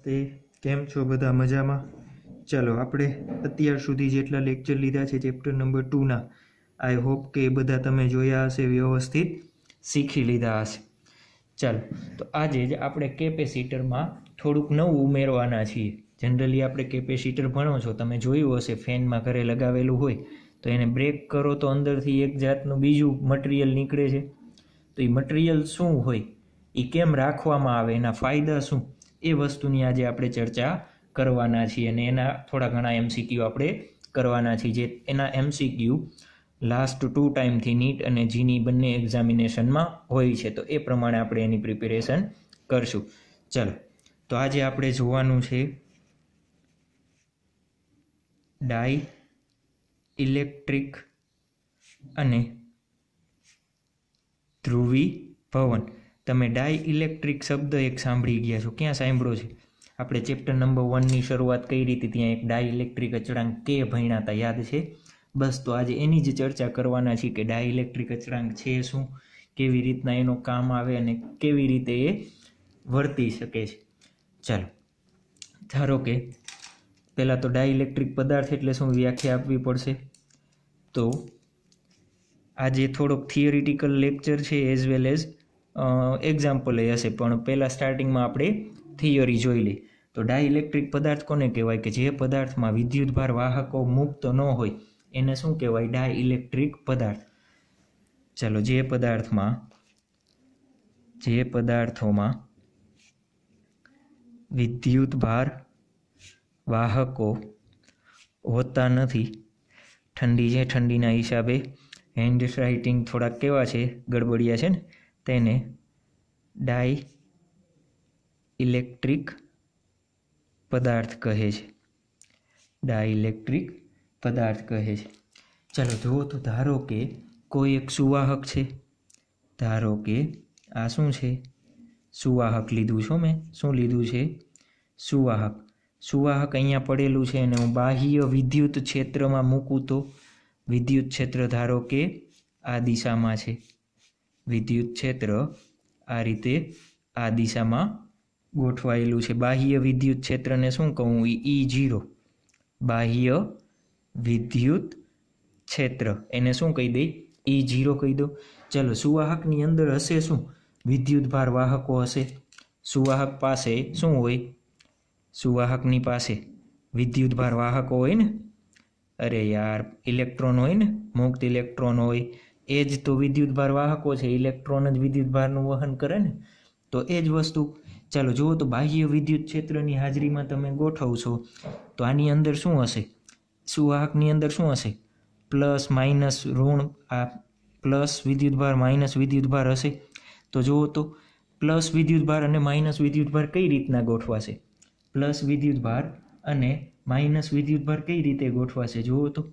નમસ્તે કેમ છો બધા મજામાં ચાલો આપણે અત્યાર સુધી જેટલા લેક્ચર લીધા છે ચેપ્ટર નંબર ટુના આઈ હોપ કે એ બધા તમે જોયા હશે વ્યવસ્થિત શીખી લીધા હશે ચાલો તો આજે જ આપણે કેપેસિટરમાં થોડુંક નવું ઉમેરવાના છીએ જનરલી આપણે કેપેસિટર ભણો છો તમે જોયું હશે ફેનમાં ઘરે લગાવેલું હોય તો એને બ્રેક કરો તો અંદરથી એક જાતનું બીજું મટીરિયલ નીકળે છે તો એ મટીરિયલ શું હોય એ કેમ રાખવામાં આવે એના ફાયદા શું એ વસ્તુની આજે આપણે ચર્ચા કરવાના છીએ અને એના થોડા ઘણા એમસીક્યુ આપણે કરવાના છીએ જે એના એમસીક્યુ લાસ્ટ ટુ ટાઈમથી નીટ અને જીની બંને એક્ઝામિનેશનમાં હોય છે તો એ પ્રમાણે આપણે એની પ્રિપેરેશન કરશું ચલો તો આજે આપણે જોવાનું છે ડાય ઇલેક્ટ્રિક અને ધ્રુવી ભવન તમે ડાય ઇલેક્ટ્રિક શબ્દ એક સાંભળી ગયા છો ક્યાં સાંભળો છે આપણે ચેપ્ટર નંબર વનની શરૂઆત કરી હતી ત્યાં એક ડાય ઇલેક્ટ્રિક અચળાંક કે ભણ્યા હતા યાદ છે બસ તો આજે એની જ ચર્ચા કરવાના છીએ કે ડાય ઇલેક્ટ્રિક અચળાંક છે શું કેવી રીતના એનું કામ આવે અને કેવી રીતે એ વર્તી શકે છે ચાલો ધારો કે પહેલાં તો ડાય ઇલેક્ટ્રિક પદાર્થ એટલે શું વ્યાખ્યા આપવી પડશે તો આજે થોડોક થિયરિટિકલ લેક્ચર છે એઝ વેલ એઝ એક્ઝામ્પલ એ હશે પણ પહેલાં સ્ટાર્ટિંગમાં આપણે થિયરી જોઈ લઈએ તો ડાયઇલેક્ટ્રિક પદાર્થ કોને કહેવાય કે જે પદાર્થમાં વિદ્યુતભાર વાહકો મુક્ત ન હોય એને શું કહેવાય ડાયઇલેક્ટ્રિક પદાર્થ ચાલો જે પદાર્થમાં જે પદાર્થોમાં વિદ્યુતભાર વાહકો હોતા નથી ઠંડી છે ઠંડીના હિસાબે હેન્ડ રાઇટિંગ થોડાક કેવા છે ગડબડિયા છે ને તેને ડાય ઇલેક્ટ્રિક પદાર્થ કહે છે ડાય ઇલેક્ટ્રિક પદાર્થ કહે છે ચાલો જુઓ તો ધારો કે કોઈ એક સુવાહક છે ધારો કે આ શું છે સુવાહક લીધું છું મેં શું લીધું છે સુવાહક સુવાહક અહીંયા પડેલું છે અને હું બાહ્ય વિદ્યુત ક્ષેત્રમાં મૂકું તો વિદ્યુત ક્ષેત્ર ધારો કે આ દિશામાં છે વિદ્યુત ક્ષેત્ર આ રીતે આ દિશામાં ગોઠવાયેલું છે બાહ્ય વિદ્યુત ક્ષેત્રને શું કહું ઈ જીરો બાહ્ય વિદ્યુત ક્ષેત્ર એને શું કહી દઈ ઈ જીરો કહી દો ચલો સુવાહકની અંદર હશે શું વિદ્યુતભાર વાહકો હશે સુવાહક પાસે શું હોય સુવાહકની પાસે વિદ્યુતભાર વાહકો હોય ને અરે યાર ઇલેક્ટ્રોન હોય ને મુક્ત ઇલેક્ટ્રોન હોય એ જ તો વિદ્યુતભાર વાહકો છે ઇલેક્ટ્રોન જ વિદ્યુતભારનું વહન કરે ને તો એ જ વસ્તુ ચાલો જુઓ તો બાહ્ય વિદ્યુત ક્ષેત્રની હાજરીમાં તમે ગોઠવ છો તો આની અંદર શું હશે સુવાહકની અંદર શું હશે પ્લસ માઇનસ ઋણ આ પ્લસ વિદ્યુતભાર માઇનસ વિદ્યુતભાર હશે તો જુઓ તો પ્લસ વિદ્યુતભાર અને માઇનસ વિદ્યુતભાર કઈ રીતના ગોઠવાશે પ્લસ વિદ્યુતભાર અને માઇનસ વિદ્યુતભાર કઈ રીતે ગોઠવાશે જુઓ તો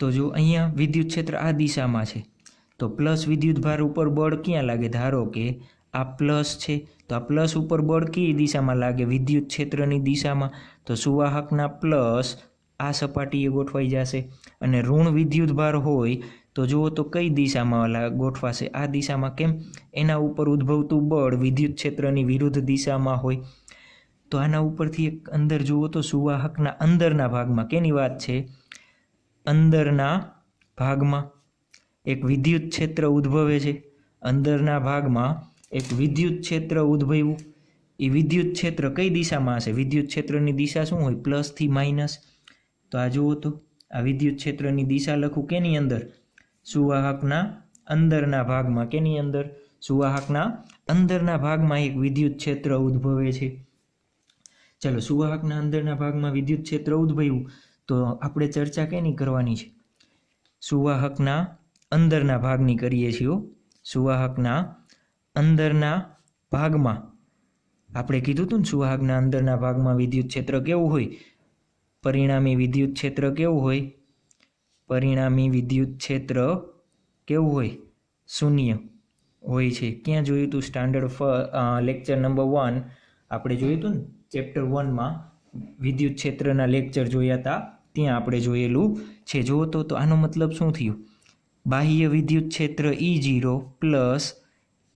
તો જો અહીંયા વિદ્યુત ક્ષેત્ર આ દિશામાં છે તો પ્લસ વિદ્યુત ભાર ઉપર બળ ક્યાં લાગે ધારો કે આ પ્લસ છે તો આ પ્લસ ઉપર બળ કઈ દિશામાં લાગે વિદ્યુત ક્ષેત્રની દિશામાં તો સુવાહકના પ્લસ આ સપાટીએ ગોઠવાઈ જશે અને ઋણ વિદ્યુત ભાર હોય તો જુઓ તો કઈ દિશામાં ગોઠવાશે આ દિશામાં કેમ એના ઉપર ઉદ્ભવતું બળ વિદ્યુત ક્ષેત્રની વિરુદ્ધ દિશામાં હોય તો આના ઉપરથી એક અંદર જુઓ તો સુવાહકના અંદરના ભાગમાં કેની વાત છે અંદરના ભાગમાં એક વિદ્યુત ક્ષેત્ર ઉદ્ભવે છે અંદરના ભાગમાં એક વિદ્યુત ક્ષેત્ર ઉદ્ભવ્યું એ વિદ્યુત ક્ષેત્ર કઈ દિશામાં હશે વિદ્યુત ક્ષેત્રની દિશા શું હોય પ્લસથી માઇનસ તો આ જુઓ તો આ વિદ્યુત ક્ષેત્રની દિશા લખું કેની અંદર સુવાહકના અંદરના ભાગમાં કેની અંદર સુવાહકના અંદરના ભાગમાં એક વિદ્યુત ક્ષેત્ર ઉદ્ભવે છે ચલો સુવાહકના અંદરના ભાગમાં વિદ્યુત ક્ષેત્ર ઉદ્ભવ્યું તો આપણે ચર્ચા કેની કરવાની છે સુવાહકના અંદરના ભાગની કરીએ છીએ સુવાહકના અંદરના ભાગમાં આપણે કીધું હતું ને સુવાહકના અંદરના ભાગમાં વિદ્યુત ક્ષેત્ર કેવું હોય પરિણામી વિદ્યુત ક્ષેત્ર કેવું હોય પરિણામી વિદ્યુત ક્ષેત્ર કેવું હોય શૂન્ય હોય છે ક્યાં જોયું હતું સ્ટાન્ડર્ડ ફ લેક્ચર નંબર વન આપણે જોયું હતું ને ચેપ્ટર વનમાં વિદ્યુત ક્ષેત્રના લેક્ચર જોયા હતા ત્યાં આપણે જોયેલું છે જો તો આનો મતલબ શું થયું બાહ્ય વિદ્યુત ક્ષેત્ર ઈ જીરો પ્લસ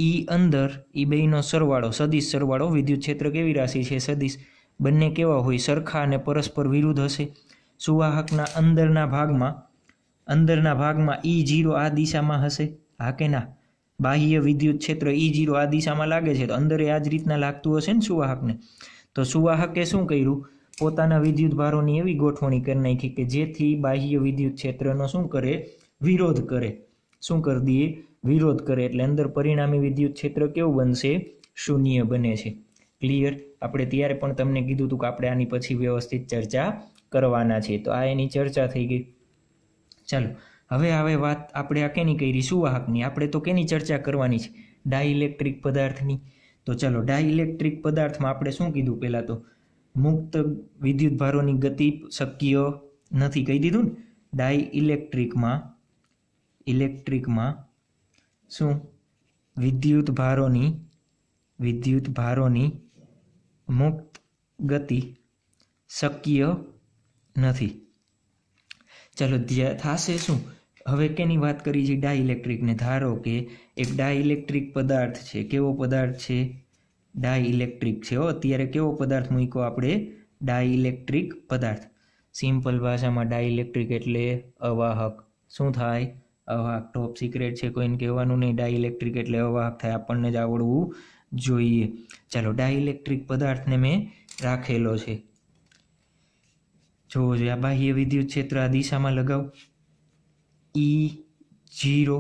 ઈ અંદર ઈ e બેનો સરવાળો સદીશ સરવાળો વિદ્યુત ક્ષેત્ર કેવી રાશિ છે સદીશ બંને કેવા હોય સરખા અને પરસ્પર વિરુદ્ધ હશે સુવાહકના અંદરના ભાગમાં અંદરના ભાગમાં ઈ જીરો આ દિશામાં હશે હા કે ના બાહ્ય વિદ્યુત ક્ષેત્ર ઈ જીરો આ દિશામાં લાગે છે તો અંદર એ આ જ રીતના લાગતું હશે ને સુવાહકને તો સુવાહકે શું કર્યું પોતાના વિદ્યુત ભારોની એવી ગોઠવણી કરી નાખી કે જેથી બાહ્ય વિદ્યુત ક્ષેત્રનો શું કરે વિરોધ કરે શું કરી દઈએ વિરોધ કરે એટલે અંદર પરિણામી વિદ્યુત ક્ષેત્ર કેવું બનશે શૂન્ય બને છે ક્લિયર આપણે ત્યારે પણ તમને કીધું હતું કે આપણે આની પછી વ્યવસ્થિત ચર્ચા કરવાના છે તો આ એની ચર્ચા થઈ ગઈ ચાલો હવે હવે વાત આપણે આ કેની કરી સુવાહકની આપણે તો કેની ચર્ચા કરવાની છે ડાઇલેક્ટ્રિક પદાર્થની તો ચલો ડાઇલેક્ટ્રિક પદાર્થમાં આપણે શું કીધું પહેલાં તો મુક્ત વિદ્યુત ભારોની ગતિ શક્ય નથી કહી દીધું ને ડાય ઇલેક્ટ્રિકમાં ઇલેક્ટ્રિકમાં શું વિદ્યુત ભારોની વિદ્યુત ભારોની મુક્ત ગતિ શક્ય નથી ચલો થશે શું હવે કેની વાત કરી છે ડાયઇલેક્ટ્રિકને ધારો કે એક ડાયઇલેક્ટ્રિક પદાર્થ છે કેવો પદાર્થ છે ડાયઇલેક્ટ્રિક છે હો અત્યારે કેવો પદાર્થ મૂક્યો આપણે ડાયઇલેક્ટ્રિક પદાર્થ સિમ્પલ ભાષામાં ડાયઇલેક્ટ્રિક એટલે અવાહક શું થાય અવાહક ટોપ સિક્રેટ છે કોઈને કહેવાનું નહીં ડાયઇલેક્ટ્રિક એટલે અવાહક થાય આપણને જ આવડવું જોઈએ ચાલો ડાયઇલેક્ટ્રિક પદાર્થને મેં રાખેલો છે જોવો જોઈએ આ બાહ્ય વિદ્યુત ક્ષેત્ર આ દિશામાં લગાવ ઈ e જીરો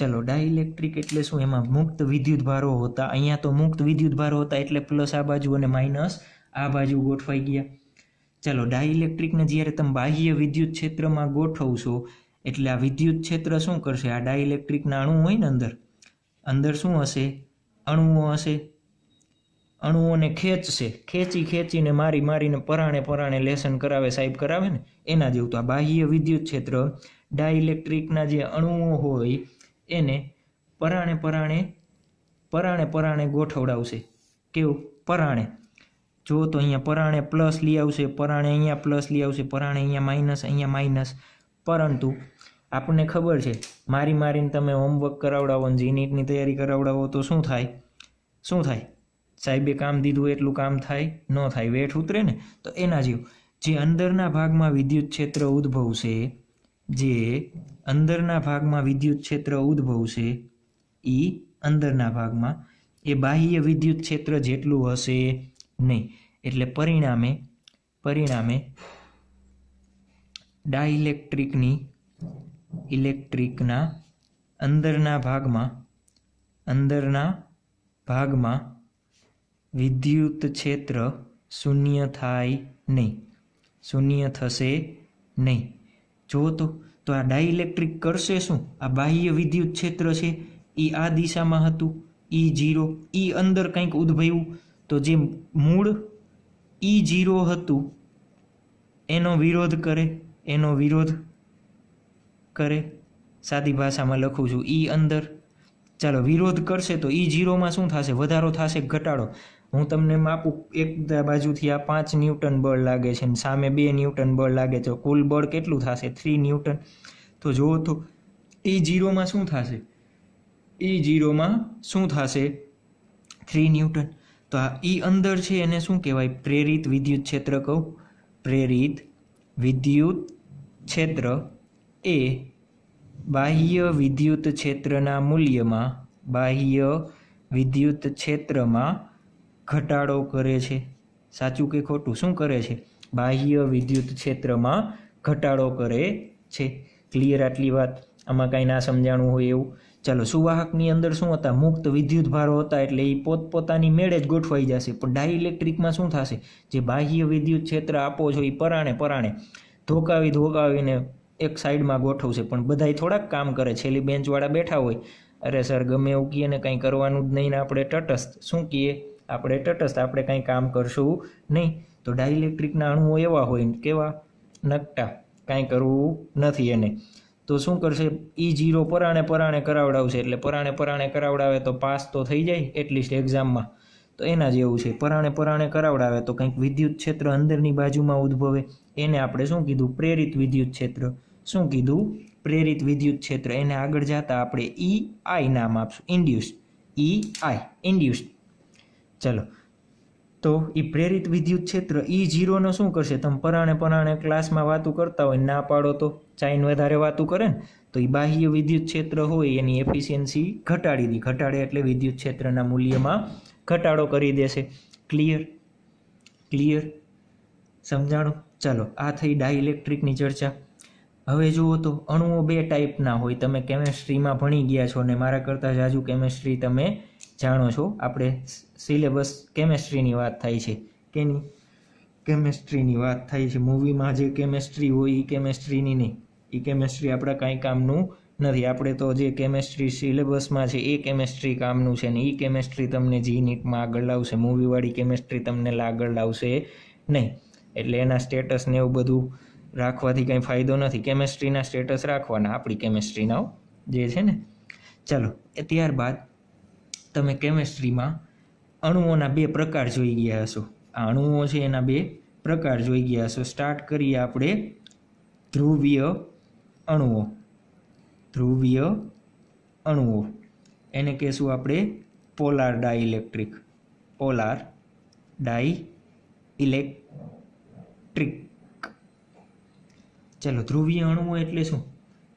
ચલો ડાઇલેક્ટ્રિક એટલે શું એમાં મુક્ત વિદ્યુત ભારો હતા અહીંયા તો મુક્ત વિદ્યુત ભારો હતા એટલે પ્લસ આ બાજુ અને માઇનસ આ બાજુ ગોઠવાઈ ગયા ચલો ડાઇલેક્ટ્રિકને જ્યારે તમે બાહ્ય વિદ્યુત ક્ષેત્રમાં ગોઠવશો એટલે આ વિદ્યુત ક્ષેત્ર શું કરશે આ ડાઇલેક્ટ્રિકના અણુ હોય ને અંદર અંદર શું હશે અણુઓ હશે અણુઓને ખેંચશે ખેંચી ખેંચીને મારી મારીને પરાણે પરાણે લેસન કરાવે સાહેબ કરાવે ને એના જેવું તો આ બાહ્ય વિદ્યુત ક્ષેત્ર ડાયઇલેક્ટ્રિકના જે અણુઓ હોય એને પરાણે પરાણે પરાણે પરાણે ગોઠવડાવશે કેવું પરાણે જો તો અહીંયા પરાણે પ્લસ લઈ આવશે પરાણે અહીંયા પ્લસ લઈ આવશે પરાણે અહીંયા માઇનસ અહીંયા માઇનસ પરંતુ આપણને ખબર છે મારી મારીને તમે હોમવર્ક કરાવડાવો ને જીનીટની તૈયારી કરાવડાવો તો શું થાય શું થાય સાહેબે કામ દીધું એટલું કામ થાય ન થાય વેઠ ઉતરે ને તો એના જેવું જે અંદરના ભાગમાં વિદ્યુત ક્ષેત્ર ઉદ્ભવશે જે અંદરના ભાગમાં વિદ્યુત ક્ષેત્ર ઉદ્ભવશે એ અંદરના ભાગમાં એ બાહ્ય વિદ્યુત ક્ષેત્ર જેટલું હશે નહીં એટલે પરિણામે પરિણામે ડાઇલેક્ટ્રિકની ઇલેક્ટ્રિકના અંદરના ભાગમાં અંદરના ભાગમાં વિદ્યુત ક્ષેત્ર શૂન્ય થાય નહીં શૂન્ય થશે નહીં જો તો તો આ ડાઇલેક્ટ્રિક કરશે શું આ બાહ્ય વિદ્યુત ક્ષેત્ર છે એ આ દિશામાં હતું ઈ જીરો ઈ અંદર કંઈક ઉદ્ભવ્યું તો જે મૂળ ઈ જીરો હતું એનો વિરોધ કરે એનો વિરોધ કરે સાદી ભાષામાં લખું છું ઈ અંદર ચાલો વિરોધ કરશે તો ઈ જીરોમાં શું થશે વધારો થશે ઘટાડો હું તમને માપું એક બાજુથી આ પાંચ ન્યૂટન બળ લાગે છે ને સામે બે ન્યૂટન બળ લાગે છે કુલ બળ કેટલું થશે થ્રી ન્યૂટન તો જુઓ તો એ e જીરોમાં શું થશે એ e જીરોમાં શું થશે થ્રી ન્યૂટન તો આ ઈ e અંદર છે એને શું કહેવાય પ્રેરિત વિદ્યુત ક્ષેત્ર કહું પ્રેરિત વિદ્યુત ક્ષેત્ર એ બાહ્ય વિદ્યુત ક્ષેત્રના મૂલ્યમાં બાહ્ય વિદ્યુત ક્ષેત્રમાં ઘટાડો કરે છે સાચું કે ખોટું શું કરે છે બાહ્ય વિદ્યુત ક્ષેત્રમાં ઘટાડો કરે છે ક્લિયર આટલી વાત આમાં કાંઈ ના સમજાણું હોય એવું ચાલો સુવાહકની અંદર શું હતા મુક્ત વિદ્યુત ભારો હતા એટલે એ પોતપોતાની મેળે જ ગોઠવાઈ જશે પણ ડાયઇલેક્ટ્રિકમાં શું થશે જે બાહ્ય વિદ્યુત ક્ષેત્ર આપો છો એ પરાણે પરાણે ધોકાવી ધોકાવીને એક સાઈડમાં ગોઠવશે પણ બધાય થોડાક કામ કરે છેલ્લી બેન્ચવાળા બેઠા હોય અરે સર ગમે એવું કહીએ ને કંઈ કરવાનું જ નહીં ને આપણે તટસ્થ શું કહીએ આપણે તટસ્થ આપણે કાંઈ કામ કરશું નહીં તો ડાઇલેક્ટ્રિકના અણુઓ એવા હોય કેવા નકટા કાંઈ કરવું નથી એને તો શું કરશે ઈ e જીરો પરાણે પરાણે કરાવડાવશે એટલે પરાણે પરાણે કરાવડાવે તો પાસ તો થઈ જાય એટલીસ્ટ એક્ઝામમાં તો એના જેવું છે પરાણે પરાણે કરાવડાવે તો કંઈક વિદ્યુત ક્ષેત્ર અંદરની બાજુમાં ઉદ્ભવે એને આપણે શું કીધું પ્રેરિત વિદ્યુત ક્ષેત્ર શું કીધું પ્રેરિત વિદ્યુત ક્ષેત્ર એને આગળ જતાં આપણે ઈ e આઈ નામ આપશું ઇન્ડ્યુસ ઈ આઈ ઇન્ડ્યુસ્ડ ચલો તો એ પ્રેરિત વિદ્યુત ક્ષેત્ર એ જીરોનો શું કરશે તમે પરાણે પરાણે ક્લાસમાં વાતું કરતા હોય ના પાડો તો ચાઇન વધારે વાતું કરે ને તો એ બાહ્ય વિદ્યુત ક્ષેત્ર હોય એની એફિશિયન્સી ઘટાડી દી ઘટાડે એટલે વિદ્યુત ક્ષેત્રના મૂલ્યમાં ઘટાડો કરી દેશે ક્લિયર ક્લિયર સમજાણું ચાલો આ થઈ ડાઇલેક્ટ્રિકની ચર્ચા હવે જુઓ તો અણુઓ બે ટાઈપના હોય તમે કેમેસ્ટ્રીમાં ભણી ગયા છો ને મારા કરતાં જાજુ કેમેસ્ટ્રી તમે જાણો છો આપણે સિલેબસ કેમેસ્ટ્રીની વાત થાય છે કેની કેમેસ્ટ્રીની વાત થાય છે મૂવીમાં જે કેમેસ્ટ્રી હોય એ કેમેસ્ટ્રીની નહીં એ કેમેસ્ટ્રી આપણા કાંઈ કામનું નથી આપણે તો જે કેમેસ્ટ્રી સિલેબસમાં છે એ કેમેસ્ટ્રી કામનું છે ને એ કેમેસ્ટ્રી તમને જી નીટમાં આગળ લાવશે મૂવીવાળી કેમેસ્ટ્રી તમને આગળ લાવશે નહીં એટલે એના સ્ટેટસને એવું બધું રાખવાથી કંઈ ફાયદો નથી કેમેસ્ટ્રીના સ્ટેટસ રાખવાના આપણી કેમેસ્ટ્રીના જે છે ને ચાલો ત્યારબાદ તમે કેમેસ્ટ્રીમાં અણુઓના બે પ્રકાર જોઈ ગયા હશો આ અણુઓ છે એના બે પ્રકાર જોઈ ગયા હશો સ્ટાર્ટ કરીએ આપણે ધ્રુવીય અણુઓ ધ્રુવીય અણુઓ એને કહેશું આપણે polar dielectric polar dielectric ચાલો ધ્રુવીય અણુઓ એટલે શું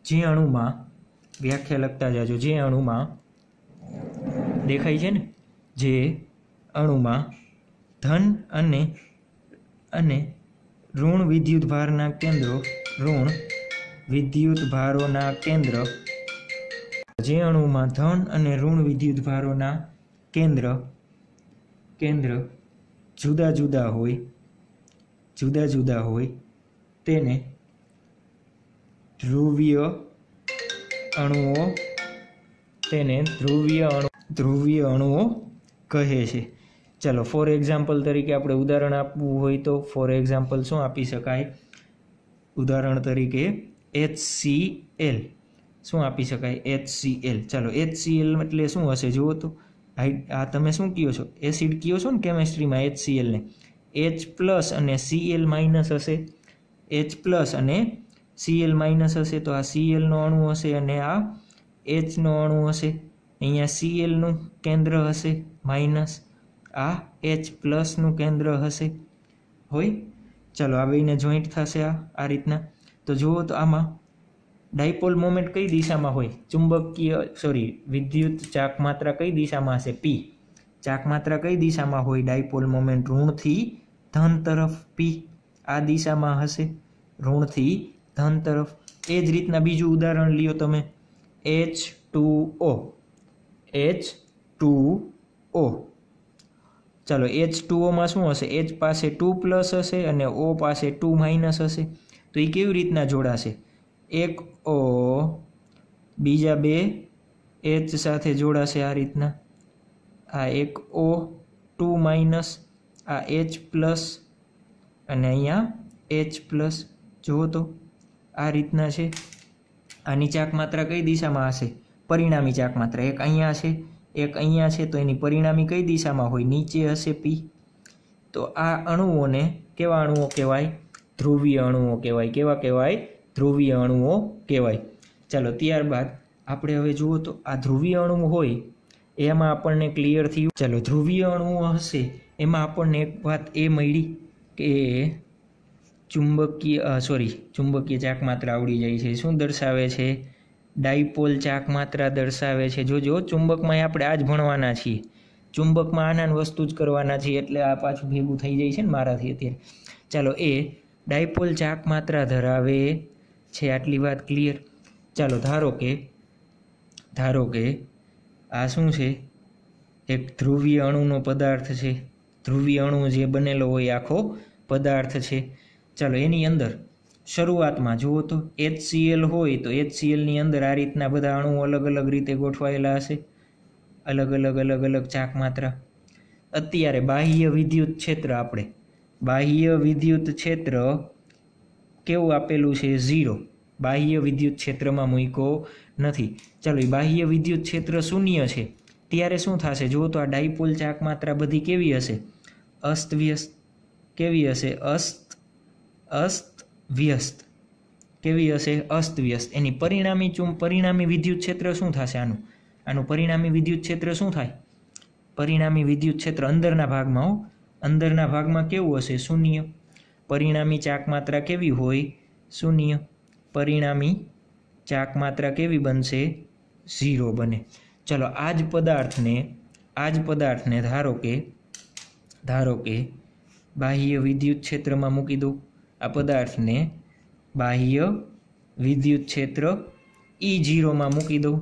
જે અણુમાં વ્યાખ્યા લખતા જાજો જે અણુમાં દેખાય છે ને જે અણુમાં ધન અને અને ઋણ વિદ્યુતભારના કેન્દ્રો ઋણ વિદ્યુતભારોના કેન્દ્ર જે અણુમાં ધન અને ઋણ વિદ્યુતભારોના કેન્દ્ર કેન્દ્ર જુદા જુદા હોય જુદા જુદા હોય તેને ધ્રુવીય અણુઓ તેને ધ્રુવીય અણુ ધ્રુવીય અણુઓ કહે છે ચાલો ફોર એક્ઝામ્પલ તરીકે આપણે ઉદાહરણ આપવું હોય તો ફોર એક્ઝામ્પલ શું આપી શકાય ઉદાહરણ તરીકે એચ સી એલ શું આપી શકાય એચ સી એલ ચાલો એચ સી એલ એટલે શું હશે જુઓ તો આ તમે શું કહો છો એસિડ કહો છો ને કેમેસ્ટ્રીમાં એચ સી એલને એચ પ્લસ અને સી એલ માઇનસ હશે એચ પ્લસ અને સી એલ માઇનસ હશે તો આ સી એલનો અણુ હશે અને આ એચનો અણુ હશે અહીંયા સીએલનું કેન્દ્ર હશે માઇનસ આ એચ પ્લસનું કેન્દ્ર હશે હોય ચાલો આવીને જોઈન્ટ થશે આ આ રીતના તો જુઓ તો આમાં ડાયપોલ મોમેન્ટ કઈ દિશામાં હોય ચુંબકીય સોરી વિદ્યુત ચાક માત્રા કઈ દિશામાં હશે પી ચાક માત્રા કઈ દિશામાં હોય ડાયપોલ મોમેન્ટ ઋણથી ધન તરફ પી આ દિશામાં હશે ઋણથી ધન તરફ એ જ રીતના બીજું ઉદાહરણ લ્યો તમે H two O H two O ચાલો એચ ટુ ઓમાં શું હશે એચ પાસે ટુ પ્લસ હશે અને ઓ પાસે ટુ માઇનસ હશે તો એ કેવી રીતના જોડાશે એક ઓ બીજા બે એચ સાથે જોડાશે આ રીતના આ એક ઓ ટુ માઇનસ આ એચ પ્લસ અને અહીંયા એચ પ્લસ જુઓ તો આ રીતના છે આની ચાક માત્રા કઈ દિશામાં હશે પરિણામી માત્ર એક અહીંયા છે એક અહીંયા છે તો એની પરિણામી કઈ દિશામાં હોય નીચે હશે પી તો આ અણુઓને કેવા અણુઓ કહેવાય ધ્રુવીય અણુઓ કહેવાય કેવા કહેવાય ધ્રુવીય અણુઓ કહેવાય ચાલો ત્યારબાદ આપણે હવે જુઓ તો આ ધ્રુવીય અણુ હોય એમાં આપણને ક્લિયર થયું ચાલો ધ્રુવીય અણુઓ હશે એમાં આપણને એક વાત એ મળી કે ચુંબકીય સોરી ચુંબકીય માત્ર આવડી જાય છે શું દર્શાવે છે ડાયપોલ ચાક માત્રા દર્શાવે છે જોજો ચુંબકમાં આપણે આ જ ભણવાના છીએ ચુંબકમાં આના વસ્તુ જ કરવાના છીએ એટલે આ પાછું ભેગું થઈ જાય છે ને મારાથી અત્યારે ચાલો એ ડાયપોલ ચાક માત્રા ધરાવે છે આટલી વાત ક્લિયર ચાલો ધારો કે ધારો કે આ શું છે એક ધ્રુવીય અણુનો પદાર્થ છે ધ્રુવીય અણુ જે બનેલો હોય આખો પદાર્થ છે ચાલો એની અંદર શરૂઆતમાં જુઓ તો એચસીએલ હોય તો એચસીએલની અંદર આ રીતના બધા અણુઓ અલગ અલગ રીતે ગોઠવાયેલા હશે અલગ અલગ અલગ અલગ ચાક માત્રા અત્યારે બાહ્ય વિદ્યુત ક્ષેત્ર આપણે બાહ્ય વિદ્યુત ક્ષેત્ર કેવું આપેલું છે ઝીરો બાહ્ય વિદ્યુત ક્ષેત્રમાં મૂક્યો નથી ચાલો એ બાહ્ય વિદ્યુત ક્ષેત્ર શૂન્ય છે ત્યારે શું થશે જુઓ તો આ ડાયપોલ ચાક માત્રા બધી કેવી હશે અસ્ત વ્યસ્ત કેવી હશે અસ્ત અસ્ત વ્યસ્ત કેવી હશે અસ્ત વ્યસ્ત એની પરિણામી ચું પરિણામી વિદ્યુત ક્ષેત્ર શું થશે આનું આનું પરિણામી વિદ્યુત ક્ષેત્ર શું થાય પરિણામી વિદ્યુત ક્ષેત્ર અંદરના ભાગમાં હો અંદરના ભાગમાં કેવું હશે શૂન્ય પરિણામી ચાક માત્રા કેવી હોય શૂન્ય પરિણામી ચાક માત્રા કેવી બનશે ઝીરો બને ચલો આ જ પદાર્થને આ જ પદાર્થને ધારો કે ધારો કે બાહ્ય વિદ્યુત ક્ષેત્રમાં મૂકી દઉં આ પદાર્થને બાહ્ય વિદ્યુત ક્ષેત્ર ઈ જીરોમાં મૂકી દઉં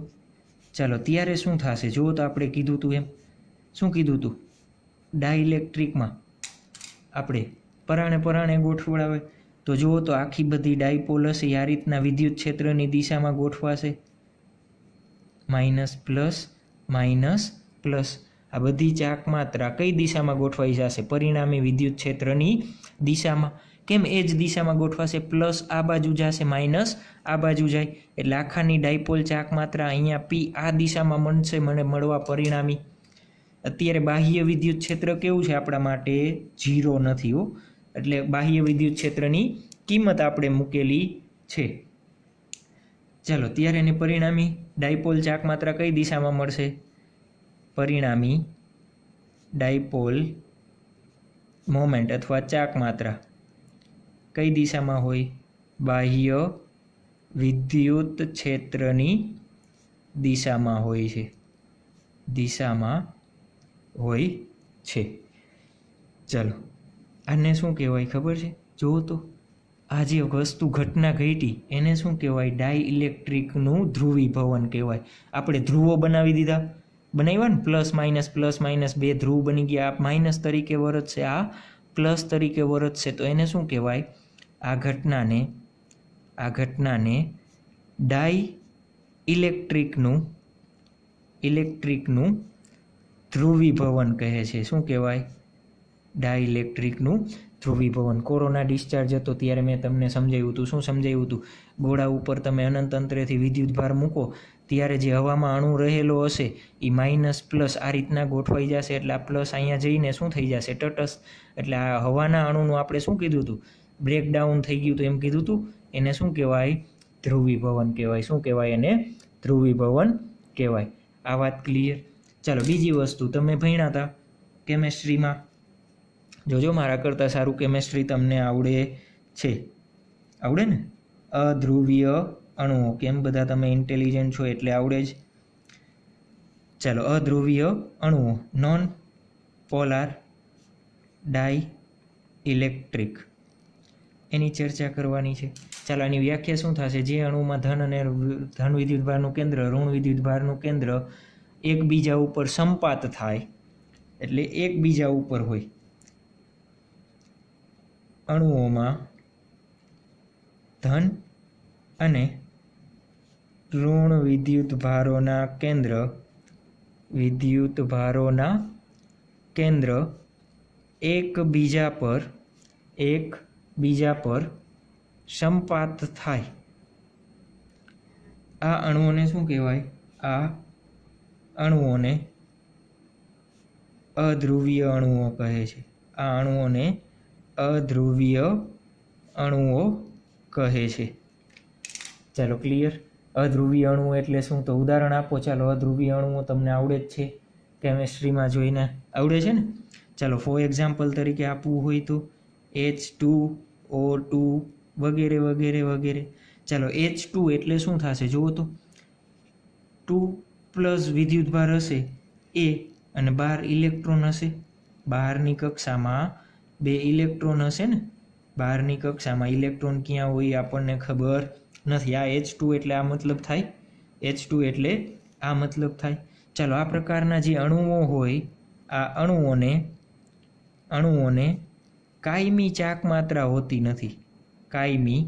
ચાલો ત્યારે શું થશે જુઓ તો આપણે કીધું હતું એમ શું કીધું હતું ડાઇલેક્ટ્રિકમાં આપણે પરાણે પરાણે ગોઠવડાવે તો જુઓ તો આખી બધી ડાયપોલસ આ રીતના વિદ્યુત ક્ષેત્રની દિશામાં ગોઠવાશે માઇનસ પ્લસ માઇનસ પ્લસ આ બધી ચાક માત્રા કઈ દિશામાં ગોઠવાઈ જશે પરિણામે વિદ્યુત ક્ષેત્રની દિશામાં કેમ એ જ દિશામાં ગોઠવાશે પ્લસ આ બાજુ જશે માઇનસ આ બાજુ જાય એટલે આખાની ડાયપોલ ચાક માત્ર અહીંયા પી આ દિશામાં મળશે મને મળવા પરિણામી અત્યારે બાહ્ય વિદ્યુત ક્ષેત્ર કેવું છે આપણા માટે ઝીરો નથી હો એટલે બાહ્ય વિદ્યુત ક્ષેત્રની કિંમત આપણે મૂકેલી છે ચાલો ત્યારે એને પરિણામી ડાયપોલ ચાક માત્ર કઈ દિશામાં મળશે પરિણામી ડાયપોલ મોમેન્ટ અથવા ચાક માત્રા કઈ દિશામાં હોય બાહ્ય વિદ્યુત ક્ષેત્રની દિશામાં હોય છે દિશામાં હોય છે ચલો આને શું કહેવાય ખબર છે જુઓ તો આ જે વસ્તુ ઘટના ઘટી એને શું કહેવાય ડાય ઇલેક્ટ્રિકનું ધ્રુવીભવન કહેવાય આપણે ધ્રુવો બનાવી દીધા બનાવ્યા ને પ્લસ માઇનસ પ્લસ માઇનસ બે ધ્રુવ બની ગયા માઇનસ તરીકે વરત છે આ પ્લસ તરીકે વરત છે તો એને શું કહેવાય આ ઘટનાને આ ઘટનાને ડાઈ ઇલેક્ટ્રિકનું ઇલેક્ટ્રિકનું ધ્રુવીભવન કહે છે શું કહેવાય ડાઇલેક્ટ્રિકનું ધ્રુવીભવન કોરોના ડિસ્ચાર્જ હતો ત્યારે મેં તમને સમજાવ્યું હતું શું સમજાવ્યું હતું ગોળા ઉપર તમે વિદ્યુત ભાર મૂકો ત્યારે જે હવામાં અણુ રહેલો હશે એ માઇનસ પ્લસ આ રીતના ગોઠવાઈ જશે એટલે આ પ્લસ અહીંયા જઈને શું થઈ જશે તટસ્થ એટલે આ હવાના અણુનું આપણે શું કીધું હતું બ્રેકડાઉન થઈ ગયું તો એમ કીધું હતું એને શું કહેવાય ધ્રુવીભવન કહેવાય શું કહેવાય એને ધ્રુવીભવન કહેવાય આ વાત ક્લિયર ચાલો બીજી વસ્તુ તમે ભણ્યા હતા કેમેસ્ટ્રીમાં જોજો મારા કરતાં સારું કેમેસ્ટ્રી તમને આવડે છે આવડે ને અધ્રુવીય અણુઓ કેમ બધા તમે ઇન્ટેલિજન્ટ છો એટલે આવડે જ ચાલો અધ્રુવીય અણુઓ નોન પોલાર ડાય ઇલેક્ટ્રિક એની ચર્ચા કરવાની છે ચાલો આની વ્યાખ્યા શું થશે જે અણુમાં ધન અને ધન વિદ્યુતભારનું કેન્દ્ર ઋણ વિદ્યુતભારનું કેન્દ્ર એકબીજા ઉપર સંપાત થાય એટલે એકબીજા ઉપર હોય અણુઓમાં ધન અને ઋણ વિદ્યુતભારોના કેન્દ્ર વિદ્યુતભારોના કેન્દ્ર એકબીજા પર એક બીજા પર સંપાત થાય આ અણુઓને શું કહેવાય આ અણુઓને અધ્રુવીય અણુઓ કહે છે આ અણુઓને અધ્રુવીય અણુઓ કહે છે ચાલો ક્લિયર અધ્રુવી અણુઓ એટલે શું તો ઉદાહરણ આપો ચાલો અધ્રુવી અણુઓ તમને આવડે જ છે કેમેસ્ટ્રીમાં જોઈને આવડે છે ને ચાલો ફોર એક્ઝામ્પલ તરીકે આપવું હોય તો એચ ટુ ઓ ટુ વગેરે વગેરે વગેરે ચાલો એચ ટુ એટલે શું થશે જુઓ તો ટુ પ્લસ વિદ્યુતભાર હશે એ અને બાર ઇલેક્ટ્રોન હશે બહારની કક્ષામાં બે ઇલેક્ટ્રોન હશે ને બહારની કક્ષામાં ઇલેક્ટ્રોન ક્યાં હોય આપણને ખબર નથી આ એચ ટુ એટલે આ મતલબ થાય એચ ટુ એટલે આ મતલબ થાય ચાલો આ પ્રકારના જે અણુઓ હોય આ અણુઓને અણુઓને કાયમી ચાક માત્રા હોતી નથી કાયમી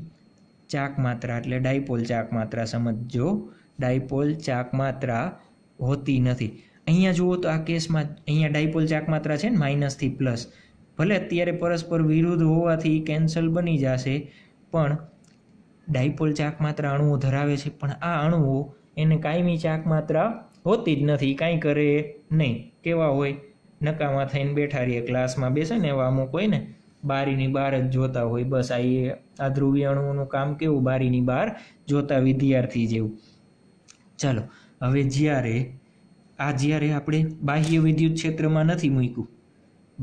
ચાક માત્રા એટલે ડાયપોલ ચાક માત્રા સમજજો ડાયપોલ ચાક માત્રા હોતી નથી અહીંયા જુઓ તો આ કેસમાં અહીંયા ડાયપોલ ચાક માત્રા છે ને માઇનસથી પ્લસ ભલે અત્યારે પરસ્પર વિરુદ્ધ હોવાથી કેન્સલ બની જશે પણ ડાયપોલ ચાક માત્રા અણુઓ ધરાવે છે પણ આ અણુઓ એને કાયમી ચાક માત્રા હોતી જ નથી કાંઈ કરે નહીં કેવા હોય નકામાં થઈને બેઠા રહીએ ક્લાસમાં બેસે ને એવા અમુક હોય ને બારીની બહાર જ જોતા હોય બસ આ એ આ ધ્રુવીય અણુઓનું કામ કેવું બારીની બહાર જોતા વિદ્યાર્થી જેવું ચાલો હવે જ્યારે આ જ્યારે આપણે બાહ્ય વિદ્યુત ક્ષેત્રમાં નથી મૂક્યું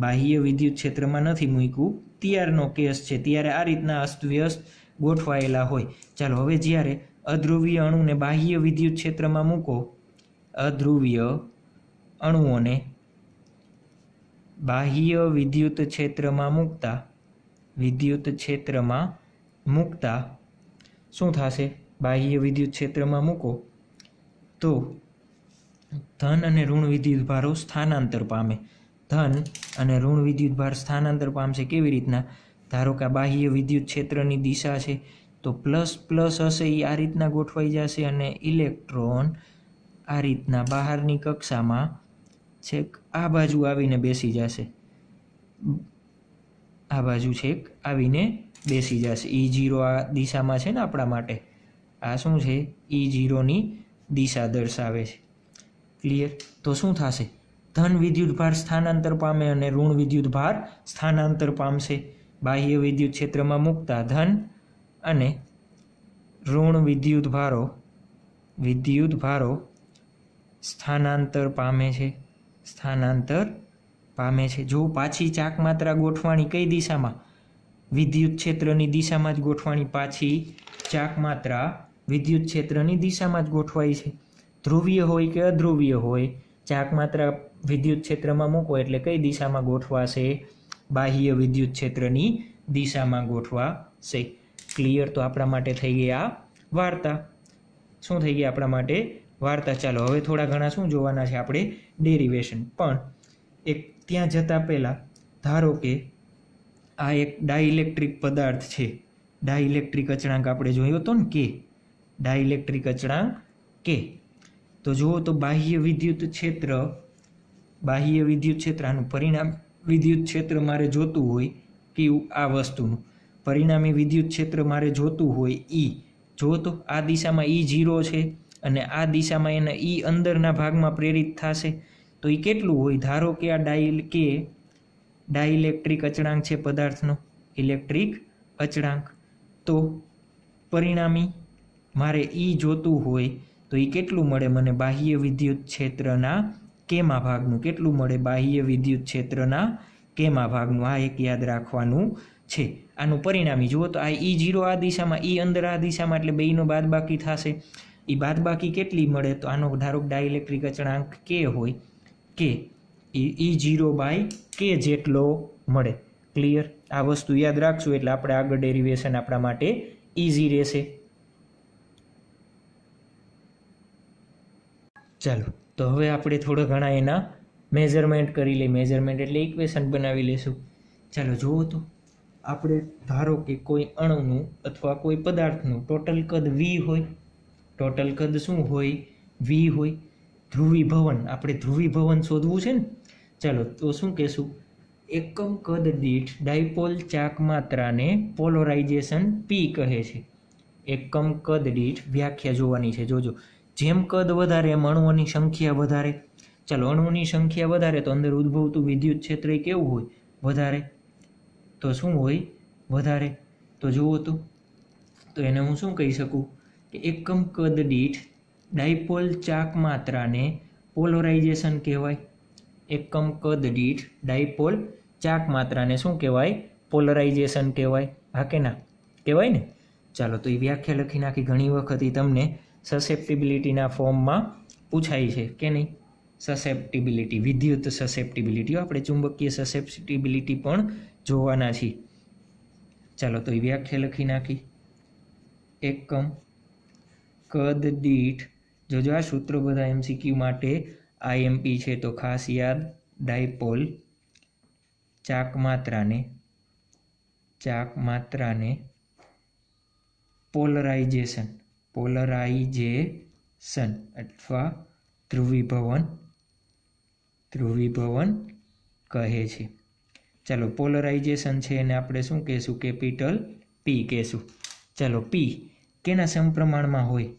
બાહ્ય વિદ્યુત ક્ષેત્રમાં નથી મૂક્યું ત્યારનો કેસ છે ત્યારે આ રીતના અસ્તવ્યસ્ત ગોઠવાયેલા હોય ચાલો હવે જ્યારે અધ્રુવીય અણુને બાહ્ય વિદ્યુત ક્ષેત્રમાં મૂકો અધ્રુવીય અણુઓને બાહ્ય વિદ્યુત ક્ષેત્રમાં મૂકતા વિદ્યુત ક્ષેત્રમાં મૂકતા શું થશે બાહ્ય વિદ્યુત ક્ષેત્રમાં મૂકો તો ધન અને ઋણ વિદ્યુત ભારો સ્થાનાંતર પામે ધન અને ઋણ વિદ્યુત ભાર સ્થાનાંતર પામશે કેવી રીતના ધારો કે બાહ્ય વિદ્યુત ક્ષેત્રની દિશા છે તો પ્લસ પ્લસ હશે એ આ રીતના ગોઠવાઈ જશે અને ઇલેક્ટ્રોન આ રીતના બહારની કક્ષામાં છેક આ બાજુ આવીને બેસી જશે આ બાજુ છેક આવીને બેસી જશે ઈ જીરો આ દિશામાં છે ને આપણા માટે આ શું છે ઈ e જીરોની દિશા દર્શાવે છે ક્લિયર તો શું થશે ધન વિદ્યુત ભાર સ્થાનાંતર પામે અને ઋણ વિદ્યુત ભાર સ્થાનાંતર પામશે બાહ્ય વિદ્યુત ક્ષેત્રમાં મૂકતા ધન અને ઋણ વિદ્યુત ભારો વિદ્યુત ભારો સ્થાનાંતર પામે છે સ્થાનાંતર પામે છે જો પાછી ચાક માત્રા ગોઠવાણી કઈ દિશામાં વિદ્યુત ક્ષેત્રની દિશામાં જ ગોઠવાણી પાછી ચાક માત્રા વિદ્યુત ક્ષેત્રની દિશામાં જ ગોઠવાય છે ધ્રુવીય હોય કે અધ્રુવીય હોય ચાક માત્રા વિદ્યુત ક્ષેત્રમાં મૂકો એટલે કઈ દિશામાં ગોઠવાશે બાહ્ય વિદ્યુત ક્ષેત્રની દિશામાં ગોઠવાશે ક્લિયર તો આપણા માટે થઈ ગઈ આ વાર્તા શું થઈ ગઈ આપણા માટે વાર્તા ચાલો હવે થોડા ઘણા શું જોવાના છે આપણે ડેરિવેશન પણ એક ત્યાં જતાં પહેલાં ધારો કે આ એક ડાઇલેક્ટ્રિક પદાર્થ છે ડાઇલેક્ટ્રિક અચળાંક આપણે જોયો હતો ને કે ડાઇલેક્ટ્રિક અચળાંક કે તો જુઓ તો બાહ્ય વિદ્યુત ક્ષેત્ર બાહ્ય વિદ્યુત ક્ષેત્રનું પરિણામ વિદ્યુત ક્ષેત્ર મારે જોતું હોય કે આ વસ્તુનું પરિણામી વિદ્યુત ક્ષેત્ર મારે જોતું હોય ઈ જુઓ તો આ દિશામાં ઈ ઝીરો છે અને આ દિશામાં એના ઈ અંદરના ભાગમાં પ્રેરિત થશે તો એ કેટલું હોય ધારો કે આ ડાયલ કે ડાઇલેક્ટ્રિક અચળાંક છે પદાર્થનો ઇલેક્ટ્રિક અચળાંક તો પરિણામી મારે ઈ જોતું હોય તો એ કેટલું મળે મને બાહ્ય વિદ્યુત ક્ષેત્રના કેમાં ભાગનું કેટલું મળે બાહ્ય વિદ્યુત ક્ષેત્રના કેમાં ભાગનું આ એક યાદ રાખવાનું છે આનું પરિણામી જુઓ તો આ ઈ જીરો આ દિશામાં ઈ અંદર આ દિશામાં એટલે બેનો બાદ બાકી થશે એ બાદબાકી કેટલી મળે તો આનો ધારો ડાયલેક્ટ્રિક અચળાંક કે હોય કે ઈ જીરો બાય કે જેટલો મળે ક્લિયર આ વસ્તુ યાદ રાખશું એટલે આપણે આગળ ડેરિવેશન આપણા માટે ઇઝી રહેશે ચાલો તો હવે આપણે થોડા ઘણા એના મેઝરમેન્ટ કરી લઈએ મેઝરમેન્ટ એટલે ઇક્વેશન બનાવી લેશું ચાલો જુઓ તો આપણે ધારો કે કોઈ અણુનું અથવા કોઈ પદાર્થનું ટોટલ કદ વી હોય ટોટલ કદ શું હોય વી હોય ધ્રુવીભવન આપણે ધ્રુવીભવન શોધવું છે ને ચાલો તો શું કહેશું એકમ કદ દીઠ ડાયપોલ ચાક માત્રાને પોલરાઇઝેશન પી કહે છે એકમ કદ દીઠ વ્યાખ્યા જોવાની છે જોજો જેમ કદ વધારે એમ અણુઓની સંખ્યા વધારે ચાલો અણુઓની સંખ્યા વધારે તો અંદર ઉદ્ભવતું વિદ્યુત ક્ષેત્ર કેવું હોય વધારે તો શું હોય વધારે તો જુઓ તો તો એને હું શું કહી શકું કે એકમ કદ દીઠ ડાયપોલ ચાક માત્રાને પોલરાઇઝેશન કહેવાય એકમ કદ દીઠ ડાયપોલ ચાક માત્રાને શું કહેવાય પોલરાઇઝેશન કહેવાય હા કે ના કહેવાય ને ચાલો તો એ વ્યાખ્યા લખી નાખી ઘણી વખત એ તમને સસેપ્ટિબિલિટીના ફોર્મમાં પૂછાય છે કે નહીં સસેપ્ટિબિલિટી વિદ્યુત સસેપ્ટિબિલિટી આપણે ચુંબકીય સસેપ્ટિબિલિટી પણ જોવાના છીએ ચાલો તો એ વ્યાખ્યા લખી નાખી એકમ કદ દીઠ જોજો આ સૂત્રો બધા એમસીક્યુ માટે આઈએમપી છે તો ખાસ યાદ ડાયપોલ ચાક માત્રાને ચાક માત્રાને પોલરાઇઝેશન પોલરાઇઝેશન અથવા ધ્રુવીભવન ધ્રુવીભવન કહે છે ચાલો પોલરાઇઝેશન છે એને આપણે શું કહેશું કેપિટલ પી કહેશું ચાલો પી કેના સમપ્રમાણમાં હોય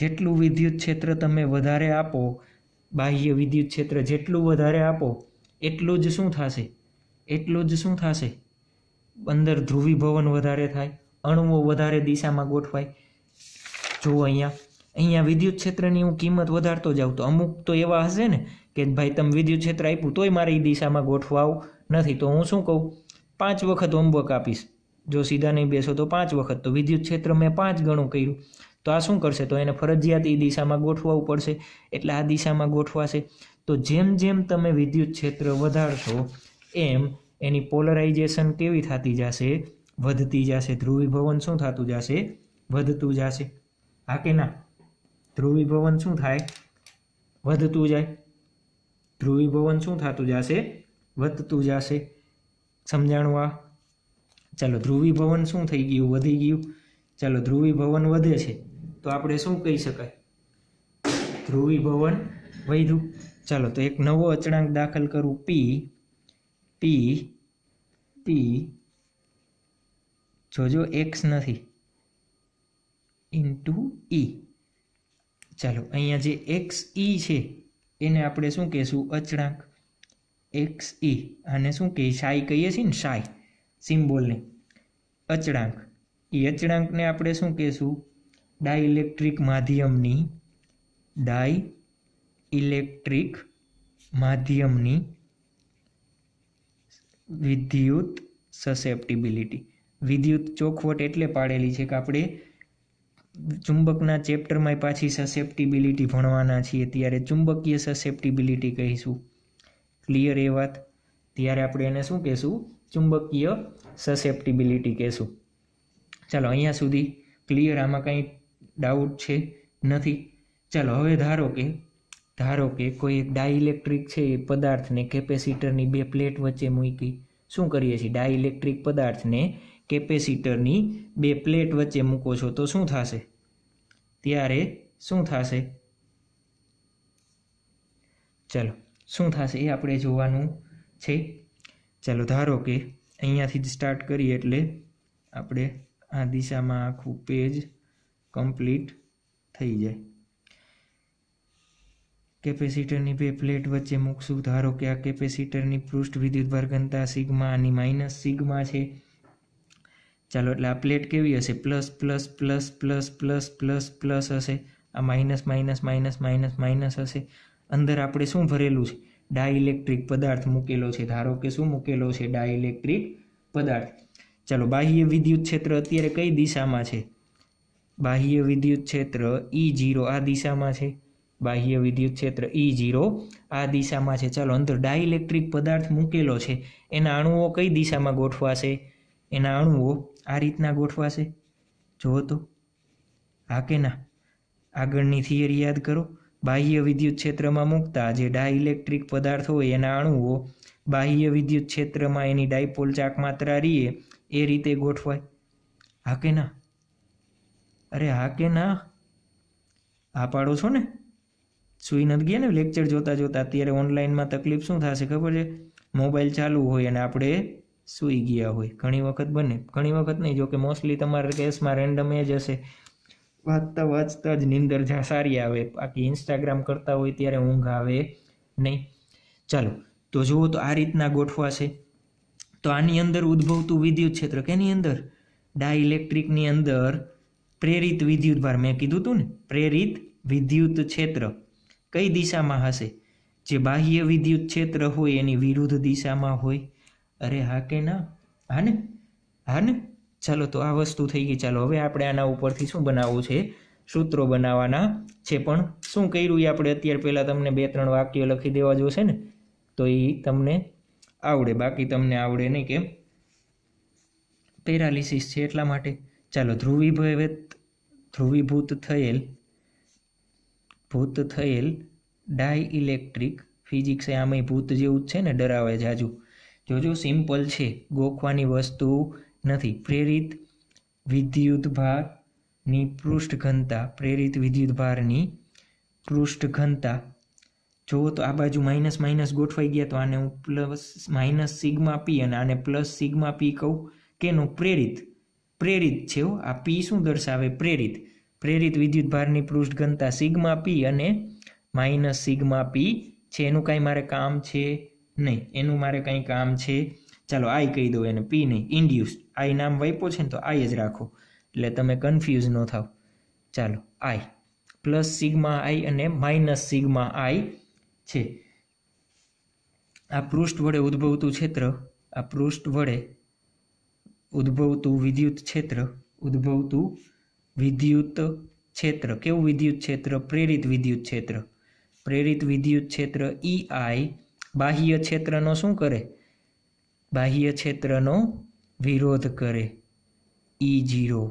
જેટલું વિદ્યુત ક્ષેત્ર તમે વધારે આપો બાહ્ય વિદ્યુત ક્ષેત્ર જેટલું વધારે આપો એટલું જ શું થશે એટલું જ શું થશે અંદર ધ્રુવીભવન વધારે થાય અણુઓ વધારે દિશામાં ગોઠવાય જુઓ અહીંયા અહીંયા વિદ્યુત ક્ષેત્રની હું કિંમત વધારતો જાઉં તો અમુક તો એવા હશે ને કે ભાઈ તમે વિદ્યુત ક્ષેત્ર આપ્યું તોય મારે એ દિશામાં ગોઠવાવ નથી તો હું શું કહું પાંચ વખત હોમવર્ક આપીશ જો સીધા નહીં બેસો તો પાંચ વખત તો વિદ્યુત ક્ષેત્ર મેં પાંચ ગણું કર્યું તો આ શું કરશે તો એને ફરજિયાત એ દિશામાં ગોઠવવું પડશે એટલે આ દિશામાં ગોઠવાશે તો જેમ જેમ તમે વિદ્યુત ક્ષેત્ર વધારશો એમ એની પોલરાઇઝેશન કેવી થતી જશે વધતી જશે ધ્રુવીભવન શું થતું જશે વધતું જશે હા કે ના ધ્રુવીભવન શું થાય વધતું જાય ધ્રુવીભવન શું થતું જશે વધતું જશે સમજાણું આ ચાલો ધ્રુવીભવન શું થઈ ગયું વધી ગયું ચાલો ધ્રુવીભવન વધે છે તો આપણે શું કહી શકાય ધ્રુવી ભવન વૈધું ચાલો તો એક નવો અચળાંક દાખલ કરું પી પી પી જોજો એક્સ નથી ઇન્ટુ ઈ e. ચાલો અહીંયા જે એક્સ ઈ e છે એને આપણે શું કહેશું અચળાંક એક્સ ઈ e. આને શું કહે સાઈ કહીએ છીએ ને સાઈ સિમ્બોલને અચળાંક એ અચળાંકને આપણે શું કહીશું ડાઇલેક્ટ્રિક માધ્યમની ડાય ઇલેક્ટ્રિક માધ્યમની વિદ્યુત સસેપ્ટિબિલિટી વિદ્યુત ચોખવટ એટલે પાડેલી છે કે આપણે ચુંબકના ચેપ્ટરમાં પાછી સસેપ્ટિબિલિટી ભણવાના છીએ ત્યારે ચુંબકીય સસેપ્ટિબિલિટી કહીશું ક્લિયર એ વાત ત્યારે આપણે એને શું કહેશું ચુંબકીય સસેપ્ટિબિલિટી કહેશું ચાલો અહીંયા સુધી ક્લિયર આમાં કંઈ ડાઉટ છે નથી ચાલો હવે ધારો કે ધારો કે કોઈ એક ડાઇલેક્ટ્રિક છે એ પદાર્થને કેપેસિટરની બે પ્લેટ વચ્ચે મૂકી શું કરીએ છીએ ડાઇલેક્ટ્રિક પદાર્થને કેપેસિટરની બે પ્લેટ વચ્ચે મૂકો છો તો શું થશે ત્યારે શું થશે ચલો શું થશે એ આપણે જોવાનું છે ચાલો ધારો કે અહીંયાથી જ સ્ટાર્ટ કરીએ એટલે આપણે આ દિશામાં આખું પેજ કમ્પ્લીટ થઈ જાય કેપેસિટરની બે પ્લેટ વચ્ચે મૂકશું ધારો કે આ કેપેસિટરની પૃષ્ઠ વિદ્યુતભાર ઘનતા સિગ્મા આની માઇનસ સિગ્મા છે ચાલો એટલે આ પ્લેટ કેવી હશે plus plus plus plus plus plus plus હશે આ minus minus minus minus minus હશે અંદર આપણે શું ભરેલું છે ડાઇલેક્ટ્રિક પદાર્થ મૂકેલો છે ધારો કે શું મૂકેલો છે ડાઇલેક્ટ્રિક પદાર્થ ચાલો બાહ્ય વિદ્યુત ક્ષેત્ર અત્યારે કઈ દિશામાં છે બાહ્ય વિદ્યુત ક્ષેત્ર ઈ જીરો આ દિશામાં છે બાહ્ય વિદ્યુત ક્ષેત્ર ઈ જીરો આ દિશામાં છે ચાલો અંદર ડાઇલેક્ટ્રિક પદાર્થ મૂકેલો છે એના અણુઓ કઈ દિશામાં ગોઠવાશે એના અણુઓ આ રીતના ગોઠવાશે જુઓ તો હા કે ના આગળની થિયરી યાદ કરો બાહ્ય વિદ્યુત ક્ષેત્રમાં મૂકતા જે ડાઇલેક્ટ્રિક પદાર્થ હોય એના અણુઓ બાહ્ય વિદ્યુત ક્ષેત્રમાં એની ડાયપોલ ચાક માત્રા રીએ એ રીતે ગોઠવાય હા કે ના અરે હા કે ના હા પાડો છો ને સૂઈ નથી ગયા ને લેક્ચર જોતા જોતા અત્યારે ઓનલાઈનમાં તકલીફ શું થશે ખબર છે મોબાઈલ ચાલુ હોય અને આપણે સૂઈ ગયા હોય ઘણી વખત બને ઘણી વખત નહીં જો કે મોસ્ટલી તમારા કેસમાં રેન્ડમ એ જ હશે વાંચતા વાંચતા જ નિંદર જ્યાં સારી આવે બાકી ઇન્સ્ટાગ્રામ કરતા હોય ત્યારે ઊંઘ આવે નહીં ચાલો તો જુઓ તો આ રીતના ગોઠવાશે તો આની અંદર ઉદ્ભવતું વિદ્યુત ક્ષેત્ર કેની અંદર ડાઇલેક્ટ્રિકની અંદર પ્રેરિત વિદ્યુતભાર મેં કીધું હતું ને પ્રેરિત વિદ્યુત ક્ષેત્ર કઈ દિશામાં હશે જે બાહ્ય વિદ્યુત ક્ષેત્ર હોય એની વિરુદ્ધ દિશામાં હોય અરે હા કે ના હા ને હા ને ચાલો તો આ વસ્તુ થઈ ગઈ ચાલો હવે આપણે આના ઉપરથી શું બનાવવું છે સૂત્રો બનાવવાના છે પણ શું કર્યું એ આપણે અત્યારે પહેલાં તમને બે ત્રણ વાક્યો લખી દેવા જોશે ને તો એ તમને આવડે બાકી તમને આવડે નહીં કેમ પેરાલિસિસ છે એટલા માટે ચાલો ધ્રુવીભૂત ધ્રુવીભૂત થયેલ ભૂત થયેલ ડાય ઇલેક્ટ્રિક ફિઝિક્સ એ આમાંય ભૂત જેવું જ છે ને ડરાવે જાજુ જોજો સિમ્પલ છે ગોખવાની વસ્તુ નથી પ્રેરિત વિદ્યુતભારની પૃષ્ઠ ઘનતા પ્રેરિત વિદ્યુત ભારની પૃષ્ઠ ઘનતા જો તો આ બાજુ માઇનસ માઇનસ ગોઠવાઈ ગયા તો આને હું પ્લસ માઇનસ સિગ્મા પી અને આને પ્લસ સિગ્મા પી કહું કેનું પ્રેરિત પ્રેરિત છે આ પી શું દર્શાવે પ્રેરિત પ્રેરિત વિદ્યુતભારની પૃષ્ઠ ઘનતા સિગ્મા પી અને માઇનસ સિગ્મા પી છે એનું કાંઈ મારે કામ છે નહીં એનું મારે કાંઈ કામ છે ચાલો આઈ કહી દો એને પી નહીં ઇન્ડ્યુસ આઈ નામ વાઈપો છે ને તો આઈ જ રાખો એટલે તમે કન્ફ્યુઝ ન થાવ ચાલો આઈ પ્લસ સિગ્મા આઈ અને માઇનસ સિગ્મા આઈ છે આ પૃષ્ઠ વડે ઉદ્ભવતું ક્ષેત્ર આ પૃષ્ઠ વડે ઉદ્ભવતું વિદ્યુત ક્ષેત્ર ઉદ્ભવતું વિદ્યુત ક્ષેત્ર કેવું વિદ્યુત ક્ષેત્ર પ્રેરિત વિદ્યુત ક્ષેત્ર પ્રેરિત વિદ્યુત ક્ષેત્ર ઈ e આઈ બાહ્ય ક્ષેત્રનો શું કરે બાહ્ય ક્ષેત્રનો વિરોધ કરે ઈ e જીરો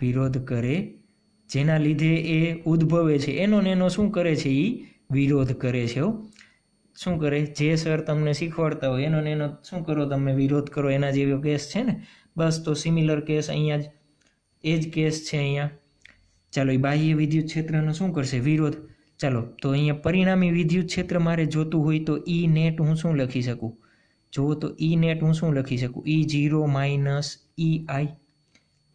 વિરોધ કરે જેના લીધે એ ઉદ્ભવે છે એનો ને એનો શું કરે છે એ વિરોધ કરે છે શું કરે જે સર તમને શીખવાડતા હોય એનો ને એનો શું કરો તમે વિરોધ કરો એના જેવો કેસ છે ને બસ તો સિમિલર કેસ અહીંયા જ એ જ કેસ છે અહીંયા ચાલો એ બાહ્ય વિદ્યુત ક્ષેત્રનો શું કરશે વિરોધ ચાલો તો અહીંયા પરિણામી વિદ્યુત ક્ષેત્ર મારે જોતું હોય તો ઈ e નેટ હું શું લખી શકું જુઓ તો ઈ e નેટ હું શું લખી શકું E zero minus E I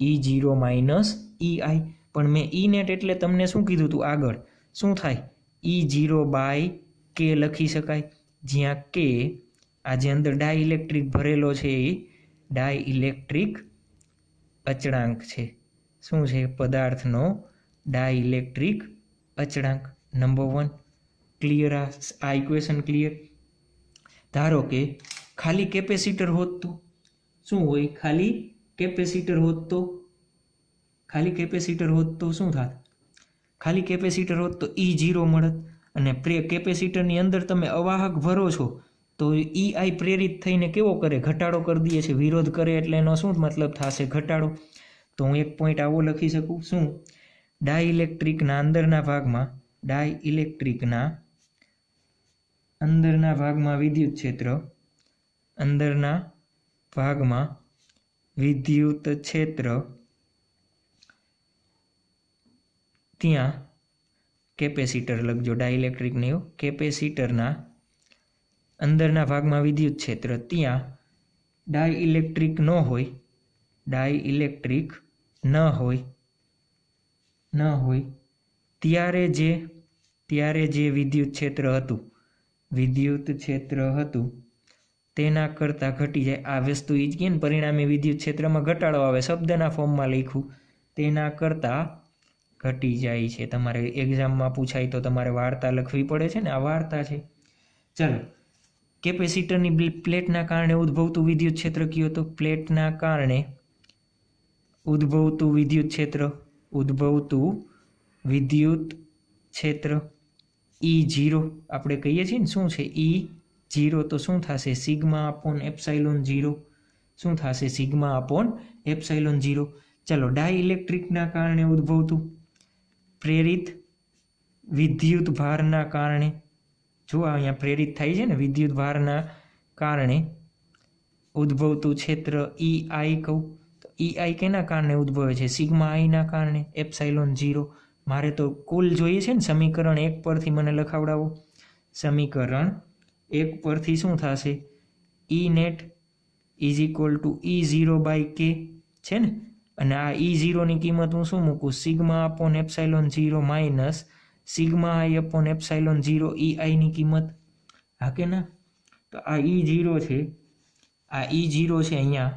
E zero minus E I પણ મેં ઈ e નેટ એટલે તમને શું કીધું હતું આગળ શું થાય ઈ જીરો બાય કે લખી શકાય જ્યાં કે આ જે અંદર ડાયઇલેક્ટ્રિક ભરેલો છે એ ડાયઇલેક્ટ્રિક અચળાંક છે શું છે પદાર્થનો ડાયઇલેક્ટ્રિક અચળાંક નંબર વન ક્લિયર આ ઇક્વેશન ક્લિયર ધારો કે ખાલી કેપેસિટર હોત તો શું હોય ખાલી કેપેસિટર હોત તો ખાલી કેપેસિટર હોત તો શું થાત ખાલી કેપેસિટર હોત તો ઈ e જીરો મળત અને પ્રે કેપેસિટરની અંદર તમે અવાહક ભરો છો તો ઈ આઈ પ્રેરિત થઈને કેવો કરે ઘટાડો કરી દઈએ છે વિરોધ કરે એટલે એનો શું મતલબ થશે ઘટાડો તો હું એક પોઈન્ટ આવો લખી શકું શું ડાયઇલેક્ટ્રિકના અંદરના ભાગમાં ડાયઇલેક્ટ્રિકના અંદરના ભાગમાં વિદ્યુત ક્ષેત્ર અંદરના ભાગમાં વિદ્યુત ક્ષેત્ર ત્યાં કેપેસિટર લખજો ડાયઇલેક્ટ્રિક એવું કેપેસિટરના અંદરના ભાગમાં વિદ્યુત ક્ષેત્ર ત્યાં ડાયઇલેક્ટ્રિક ન હોય ડાયઇલેક્ટ્રિક ન હોય ન હોય ત્યારે જે ત્યારે જે વિદ્યુત ક્ષેત્ર હતું વિદ્યુત ક્ષેત્ર હતું તેના કરતાં ઘટી જાય આ વસ્તુ એ જ કે પરિણામે વિદ્યુત ક્ષેત્રમાં ઘટાડો આવે શબ્દના ફોર્મમાં લખ્યું તેના કરતાં ઘટી જાય છે તમારે એક્ઝામમાં પૂછાય તો તમારે વાર્તા લખવી પડે છે ને આ વાર્તા છે ચલો કેપેસિટરની પ્લેટના કારણે ઉદ્ભવતું વિદ્યુત ક્ષેત્ર કયો તો પ્લેટના કારણે ઉદ્ભવતું વિદ્યુત ક્ષેત્ર ઉદ્ભવતું વિદ્યુત ક્ષેત્ર ઈ જીરો આપણે કહીએ છીએ ને શું છે ઈ જીરો તો શું થશે સિગ્મા અપોન એપ્સાઇલોન જીરો શું થશે સિગ્મા અપોન એપ્સાઇલોન જીરો ચાલો ડાયઇલેક્ટ્રિકના કારણે ઉદ્ભવતું પ્રેરિત વિદ્યુત ભારના કારણે જોવા અહીંયા પ્રેરિત થાય છે ને વિદ્યુત ભારના કારણે ઉદ્ભવતું ક્ષેત્ર ઈ e આઈ કહું તો ઈ e આઈ કેના કારણે ઉદ્ભવે છે સિગ્મા આઈના કારણે એપ્સાઇલોન ઝીરો મારે તો કુલ જોઈએ છે ને સમીકરણ એક પરથી મને લખાવડાવો સમીકરણ એક પરથી શું થશે E net is equal to E zero by K છે ને અને આ ઈ e ઝીરોની કિંમત હું શું મૂકું sigma upon epsilon zero minus sigma I upon epsilon zero E આઈની કિંમત હા કે ના તો આ ઈ ઝીરો છે આ ઈ ઝીરો છે અહીંયા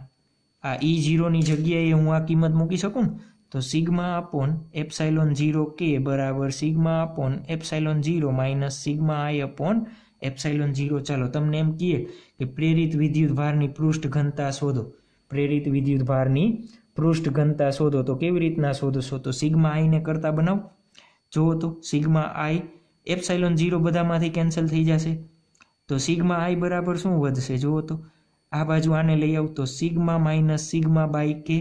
આ ઈ ઝીરોની જગ્યાએ હું આ કિંમત મૂકી શકું તો sigma upon epsilon zero K બરાબર sigma upon epsilon zero minus sigma I upon epsilon zero ચાલો તમને એમ કહીએ કે પ્રેરિત વિદ્યુત ભારની પૃષ્ઠ ઘનતા શોધો પ્રેરિત વિદ્યુત ભારની પૃષ્ઠ ઘનતા શોધો તો કેવી રીતના શોધશો તો સિગ્મા આઈને કરતા બનાવો જુઓ તો સિગ્મા આઈ એપ્સાઇલોન ઝીરો બધામાંથી કેન્સલ થઈ જશે તો સિગ્મા આઈ બરાબર શું વધશે જુઓ તો આ બાજુ આને લઈ આવું તો સિગ્મા માઇનસ સિગ્મા બાય કે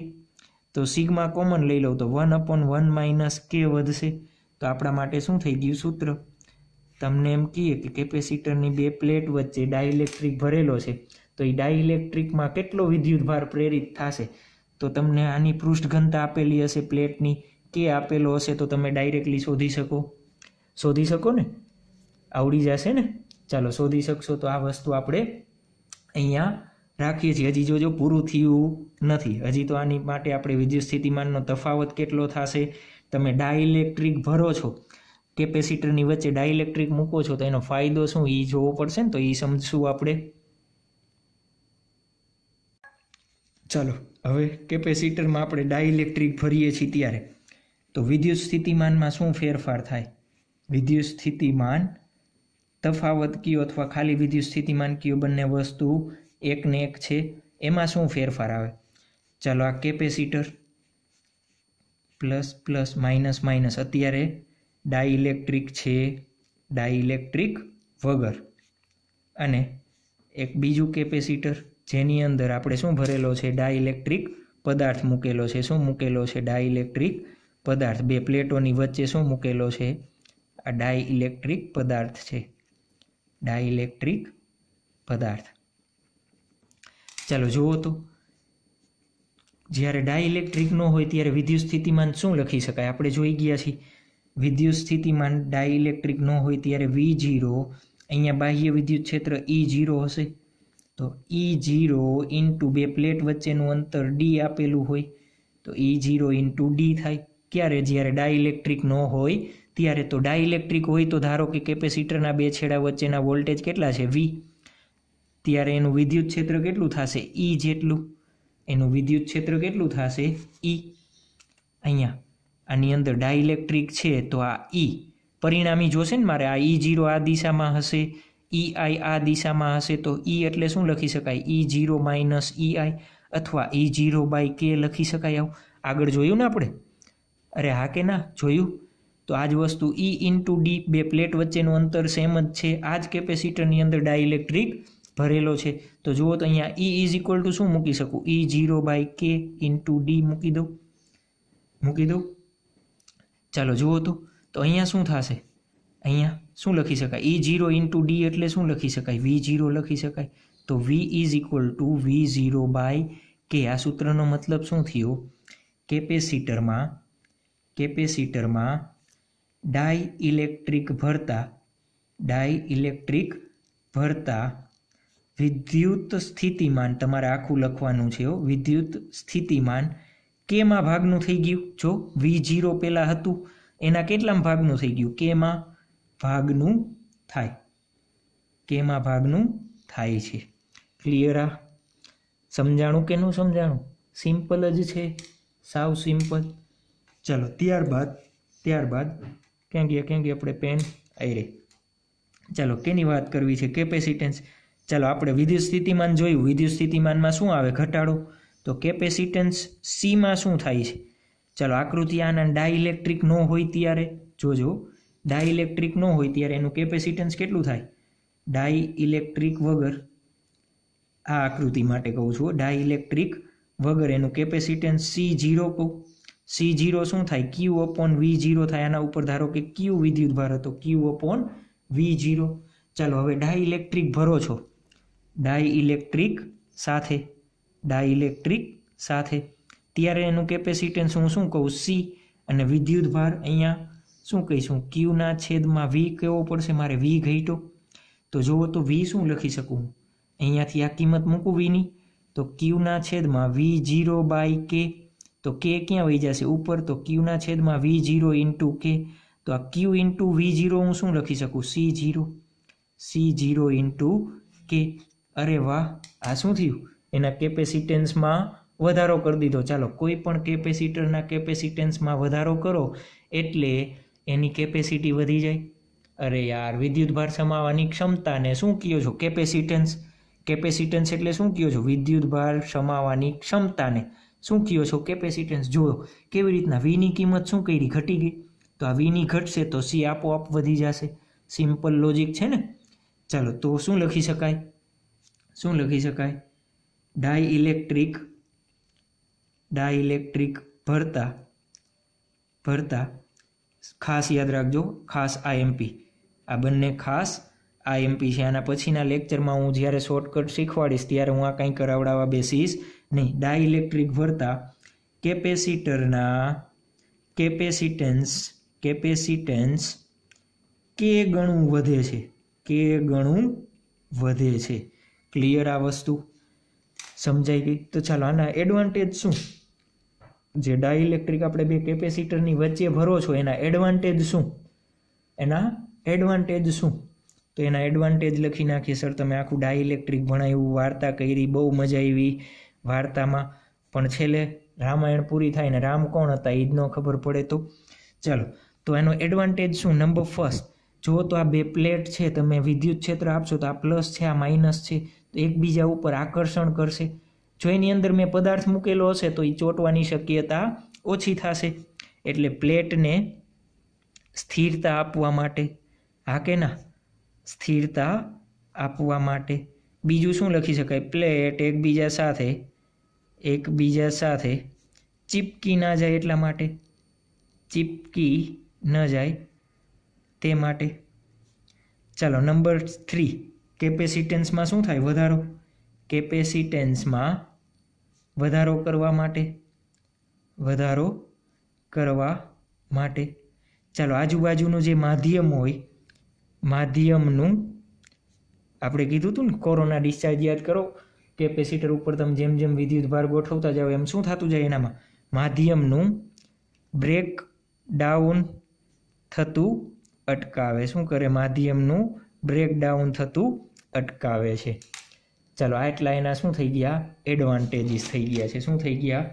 તો સિગ્મા કોમન લઈ લઉં તો વન અપોન વન માઇનસ કે વધશે તો આપણા માટે શું થઈ ગયું સૂત્ર તમને એમ કહીએ કે કેપેસિટરની બે પ્લેટ વચ્ચે ડાઇલેક્ટ્રિક ભરેલો છે તો એ ડાઇલેક્ટ્રિકમાં કેટલો વિદ્યુતભાર પ્રેરિત થશે તો તમને આની પૃષ્ઠ ઘનતા આપેલી હશે પ્લેટની કે આપેલો હશે તો તમે ડાયરેક્ટલી શોધી શકો શોધી શકો ને આવડી જશે ને ચાલો શોધી શકશો તો આ વસ્તુ આપણે અહીંયા રાખીએ છીએ હજી જોજો પૂરું થયું નથી હજી તો આની માટે આપણે વિદ્યુત સ્થિતિમાનનો તફાવત કેટલો થશે તમે ડાઇલેક્ટ્રિક ભરો છો કેપેસિટરની વચ્ચે ડાઇલેક્ટ્રિક મૂકો છો તો એનો ફાયદો શું એ જોવો પડશે ને તો એ સમજશું આપણે ચાલો હવે કેપેસિટરમાં આપણે ડાઇલેક્ટ્રિક ભરીએ છીએ ત્યારે તો વિદ્યુત સ્થિતિમાનમાં શું ફેરફાર થાય વિદ્યુત સ્થિતિમાન તફાવત કયો અથવા ખાલી વિદ્યુત સ્થિતિમાન કયો બંને વસ્તુ એકને એક છે એમાં શું ફેરફાર આવે ચાલો આ capacitor plus plus minus minus અત્યારે ડાઇલેક્ટ્રિક છે ડાઇલેક્ટ્રિક વગર અને એક બીજું કેપેસિટર જેની અંદર આપણે શું ભરેલો છે ડાઇલેક્ટ્રિક પદાર્થ મૂકેલો છે શું મૂકેલો છે ઇલેક્ટ્રિક પદાર્થ બે પ્લેટોની વચ્ચે શું મૂકેલો છે આ ડાય ઇલેક્ટ્રિક પદાર્થ છે ડાય ઇલેક્ટ્રિક પદાર્થ ચાલો જુઓ તો જ્યારે ડાયઇલેક્ટ્રિક ન હોય ત્યારે વિદ્યુત સ્થિતિમાન શું લખી શકાય આપણે જોઈ ગયા છીએ વિદ્યુત સ્થિતિમાન ડાયઇલેક્ટ્રિક ન હોય ત્યારે વી જીરો અહીંયા બાહ્ય વિદ્યુત ક્ષેત્ર ઈ જીરો હશે તો ઈ જીરો ઇન્ટુ બે પ્લેટ વચ્ચેનું અંતર ડી આપેલું હોય તો ઈ જીરો ઇન્ટુ ડી થાય ક્યારે જ્યારે ડાઇલેક્ટ્રિક ન હોય ત્યારે તો ડાઇલેક્ટ્રિક હોય તો ધારો કે કેપેસિટરના બે છેડા વચ્ચેના વોલ્ટેજ કેટલા છે વી ત્યારે એનું વિદ્યુત ક્ષેત્ર કેટલું થશે ઈ e જેટલું એનું વિદ્યુત ક્ષેત્ર કેટલું થશે ઈ e. અહીંયા આની અંદર ડાઇલેક્ટ્રિક છે તો આ ઈ e. પરિણામી જોશે ને મારે આ ઈ જીરો આ દિશામાં હશે ઈ આઈ આ દિશામાં હશે તો ઈ એટલે શું લખી શકાય ઈ જીરો માઇનસ ઈ આઈ અથવા ઈ જીરો બાય કે લખી શકાય આવું આગળ જોયું ને આપણે અરે હા કે ના જોયું તો આ જ વસ્તુ ઈ ઇન ટુ ડી બે પ્લેટ વચ્ચેનું અંતર સેમ જ છે આ જ કેપેસિટરની અંદર ડાઇલેક્ટ્રિક ભરેલો છે તો જુઓ તો અહીંયા ઈ ઇઝ ઇક્વલ ટુ શું મૂકી શકું E zero by K into D મૂકી દઉં મૂકી દઉં ચાલો જુઓ તો તો અહીંયા શું થશે અહીંયા શું લખી શકાય ઈ જીરો ઇન્ટુ ડી એટલે શું લખી શકાય વી જીરો લખી શકાય તો V is equal to V zero by K આ સૂત્રનો મતલબ શું થયો કેપેસિટરમાં કેપેસિટરમાં ડાય ઇલેક્ટ્રિક ભરતા ડાય ઇલેક્ટ્રિક ભરતા વિદ્યુત સ્થિતિમાન તમારે આખું લખવાનું છે વિદ્યુત સ્થિતિમાન કેમાં ભાગનું થઈ ગયું જો વી જીરો પહેલાં હતું એના કેટલામાં ભાગનું થઈ ગયું કેમાં ભાગનું થાય કેમાં ભાગનું થાય છે ક્લિયર આ સમજાણું કે ન સમજાણું સિમ્પલ જ છે સાવ સિમ્પલ ચાલો ત્યારબાદ ત્યારબાદ ક્યાં ગયા ક્યાં ગયા આપણે પેન આયરે ચાલો કેની વાત કરવી છે કેપેસિટન્સ ચાલો આપણે વિદ્યુત સ્થિતિમાન જોયું વિદ્યુત સ્થિતિમાનમાં શું આવે ઘટાડો તો કેપેસિટન્સ સીમાં શું થાય છે ચાલો આકૃતિ આના ડાઇલેક્ટ્રિક ન હોય ત્યારે જોજો ડાઇલેક્ટ્રિક ન હોય ત્યારે એનું કેપેસિટન્સ કેટલું થાય ડાઈ ઇલેક્ટ્રિક વગર આ આકૃતિ માટે કહું છું ડાઇલેક્ટ્રિક વગર એનું કેપેસિટન્સ સી જીરો કહું સી જીરો શું થાય ક્યુ અપોન વી જીરો થાય આના ઉપર ધારો કે ક્યુ વિદ્યુતભાર હતો ક્યુ અપોન વી જીરો ચાલો હવે ડાય ઇલેક્ટ્રિક ભરો છો ડાય ઇલેક્ટ્રિક સાથે ડાય ઇલેક્ટ્રિક સાથે ત્યારે એનું કેપેસિટન્સ હું શું કહું સી અને વિદ્યુત ભાર અહીંયા શું કહીશું ક્યુના છેદમાં વી કેવો પડશે મારે વી ઘટ્યો તો જુઓ તો વી શું લખી શકું અહીંયાથી આ કિંમત મૂકું વીની તો ક્યુના છેદમાં વી જીરો બાય કે તો કે ક્યાં વહી જશે ઉપર તો ક્યુના છેદમાં વી જીરો ઇન્ટુ કે તો આ ક્યુ ઇન્ટુ વી જીરો હું શું લખી શકું C zero C zero into K અરે વાહ આ શું થયું એના કેપેસિટન્સમાં વધારો કરી દીધો ચાલો કોઈ પણ કેપેસિટરના કેપેસિટેન્સમાં વધારો કરો એટલે એની કેપેસિટી વધી જાય અરે યાર વિદ્યુત ભાર સમાવાની ક્ષમતાને શું કહો છો કેપેસિટન્સ કેપેસિટન્સ એટલે શું કહો છો વિદ્યુત ભાર સમાવાની ક્ષમતાને શું કહો છો કેપેસિટન્સ જોયો કેવી રીતના વીની કિંમત શું કરી ઘટી ગઈ તો આ વીની ઘટશે તો સી આપોઆપ વધી જશે સિમ્પલ લોજિક છે ને ચાલો તો શું લખી શકાય શું લખી શકાય ડાય ઇલેક્ટ્રિક ડાય ઇલેક્ટ્રિક ભરતા ભરતા ખાસ યાદ રાખજો ખાસ આઈએમપી આ બંને ખાસ આઈએમપી છે આના પછીના લેક્ચરમાં હું જ્યારે શોર્ટકટ શીખવાડીશ ત્યારે હું આ કંઈ કરાવડાવવા બેસીશ નહીં ડાઇલેક્ટ્રિક ભરતા કેપેસિટરના કેપેસિટેન્સ કેપેસિટેન્સ કે ગણું વધે છે કે ગણું વધે છે ક્લિયર આ વસ્તુ સમજાઈ ગઈ તો ચાલો આના એડવાન્ટેજ શું જે ડાઇલેક્ટ્રિક આપણે બે કેપેસિટરની વચ્ચે ભરો છો એના એડવાન્ટેજ શું એના એડવાન્ટેજ શું તો એના એડવાન્ટેજ લખી નાખીએ સર તમે આખું ડાઇલેક્ટ્રિક ભણાવ્યું વાર્તા કરી બહુ મજા આવી વાર્તામાં પણ છેલ્લે રામાયણ પૂરી થાય ને રામ કોણ હતા એ જ ન ખબર પડે તો ચાલો તો એનો એડવાન્ટેજ શું નંબર ફર્સ્ટ જો તો આ બે પ્લેટ છે તમે વિદ્યુત ક્ષેત્ર આપશો તો આ પ્લસ છે આ માઇનસ છે તો એકબીજા ઉપર આકર્ષણ કરશે જો એની અંદર મેં પદાર્થ મૂકેલો હશે તો એ ચોંટવાની શક્યતા ઓછી થશે એટલે પ્લેટને સ્થિરતા આપવા માટે હા કે ના સ્થિરતા આપવા માટે બીજું શું લખી શકાય પ્લેટ એકબીજા સાથે એકબીજા સાથે ચીપકી ના જાય એટલા માટે ચીપકી ન જાય તે માટે ચાલો નંબર થ્રી કેપેસિટેન્સમાં શું થાય વધારો કેપેસિટેન્સમાં વધારો કરવા માટે વધારો કરવા માટે ચાલો આજુબાજુનું જે માધ્યમ હોય માધ્યમનું આપણે કીધું હતું ને કોરોના ડિસ્ચાર્જ યાદ કરો કેપેસિટર ઉપર તમે જેમ જેમ વિદ્યુત ભાર ગોઠવતા જાઓ એમ શું થતું જાય એનામાં માધ્યમનું બ્રેક ડાઉન થતું અટકાવે શું કરે માધ્યમનું બ્રેક ડાઉન થતું અટકાવે છે ચાલો આટલા એના શું થઈ ગયા એડવાન્ટેજીસ થઈ ગયા છે શું થઈ ગયા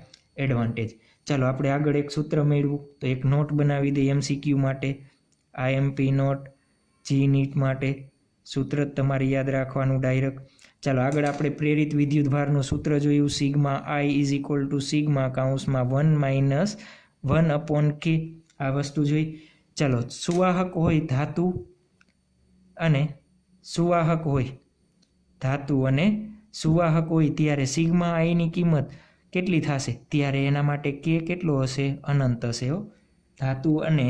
એડવાન્ટેજ ચાલો આપણે આગળ એક સૂત્ર મેળવું તો એક નોટ બનાવી દઈએ એમસીક્યુ માટે આઈએમપી નોટ જી નીટ માટે સૂત્ર તમારે યાદ રાખવાનું ડાયરેક્ટ ચાલો આગળ આપણે પ્રેરિત વિદ્યુતભારનું સૂત્ર જોયું sigma I is equal to sigma કાઉન્સમાં one minus one upon K આ વસ્તુ જોઈ ચાલો સુવાહક હોય ધાતુ અને સુવાહક હોય ધાતુ અને સુવાહક હોય ત્યારે સિગ્મા આઈની કિંમત કેટલી થશે ત્યારે એના માટે કે કેટલો હશે અનંત હશે ધાતુ અને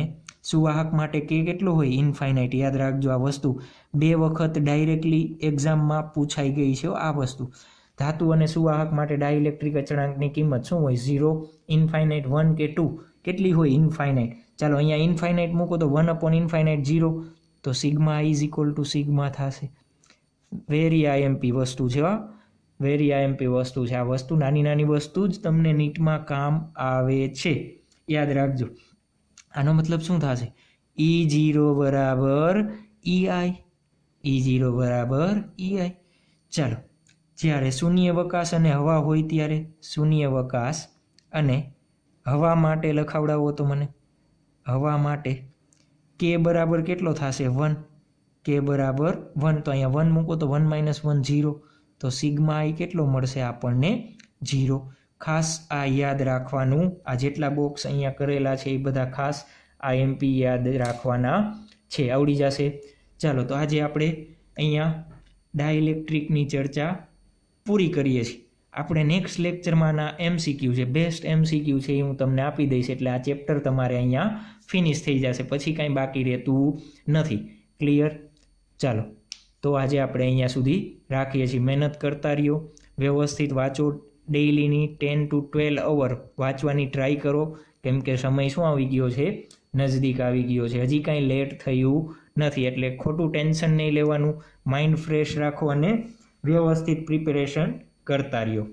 સુવાહક માટે કે કેટલો હોય ઇન્ફાઇનાઇટ યાદ રાખજો આ વસ્તુ બે વખત ડાયરેક્ટલી એક્ઝામમાં પૂછાઈ ગઈ છે આ વસ્તુ ધાતુ અને સુવાહક માટે ડાયઇલેક્ટ્રિક અચળાંકની કિંમત શું હોય ઝીરો ઇન્ફાઇનાઇટ વન કે ટુ કેટલી હોય ઇન્ફાઇનાઇટ ચાલો અહીંયા ઇન્ફાઇનાઇટ મૂકો તો વન અપોન ઇન્ફાઇનાઇટ ઝીરો તો sigma is equal to sigma થશે વેરી આઈએમપી વસ્તુ છે હા વેરી આઈએમપી વસ્તુ છે આ વસ્તુ નાની નાની વસ્તુ જ તમને નીટમાં કામ આવે છે યાદ રાખજો આનો મતલબ શું થશે ઇ e જીરો બરાબર E e I E e zero બરાબર ઈ e આઈ ચાલો જ્યારે શૂન્યવકાશ અને હવા હોય ત્યારે શૂન્યવકાશ અને હવા માટે લખાવડાવો તો મને હવા માટે કે બરાબર કેટલો થશે વન કે બરાબર વન તો અહીંયા વન મૂકો તો વન માઇનસ વન ઝીરો તો સિગ્મા આઈ કેટલો મળશે આપણને ઝીરો ખાસ આ યાદ રાખવાનું આ જેટલા બોક્સ અહીંયા કરેલા છે એ બધા ખાસ આ એમપી યાદ રાખવાના છે આવડી જશે ચાલો તો આજે આપણે અહીંયા ડાયલેક્ટ્રિકની ચર્ચા પૂરી કરીએ છીએ આપણે નેક્સ્ટ લેક્ચરમાં આના એમસીક્યુ છે બેસ્ટ એમસીક્યુ છે એ હું તમને આપી દઈશ એટલે આ ચેપ્ટર તમારે અહીંયા ફિનિશ થઈ જશે પછી કાંઈ બાકી રહેતું નથી ક્લિયર ચાલો તો આજે આપણે અહીંયા સુધી રાખીએ છીએ મહેનત કરતા રહ્યો વ્યવસ્થિત વાંચો ડેઇલીની ટેન ટુ ટ્વેલ્વ અવર વાંચવાની ટ્રાય કરો કેમ કે સમય શું આવી ગયો છે નજદીક આવી ગયો છે હજી કાંઈ લેટ થયું નથી એટલે ખોટું ટેન્શન નહીં લેવાનું માઇન્ડ ફ્રેશ રાખો અને વ્યવસ્થિત પ્રિપેરેશન કરતા રહ્યો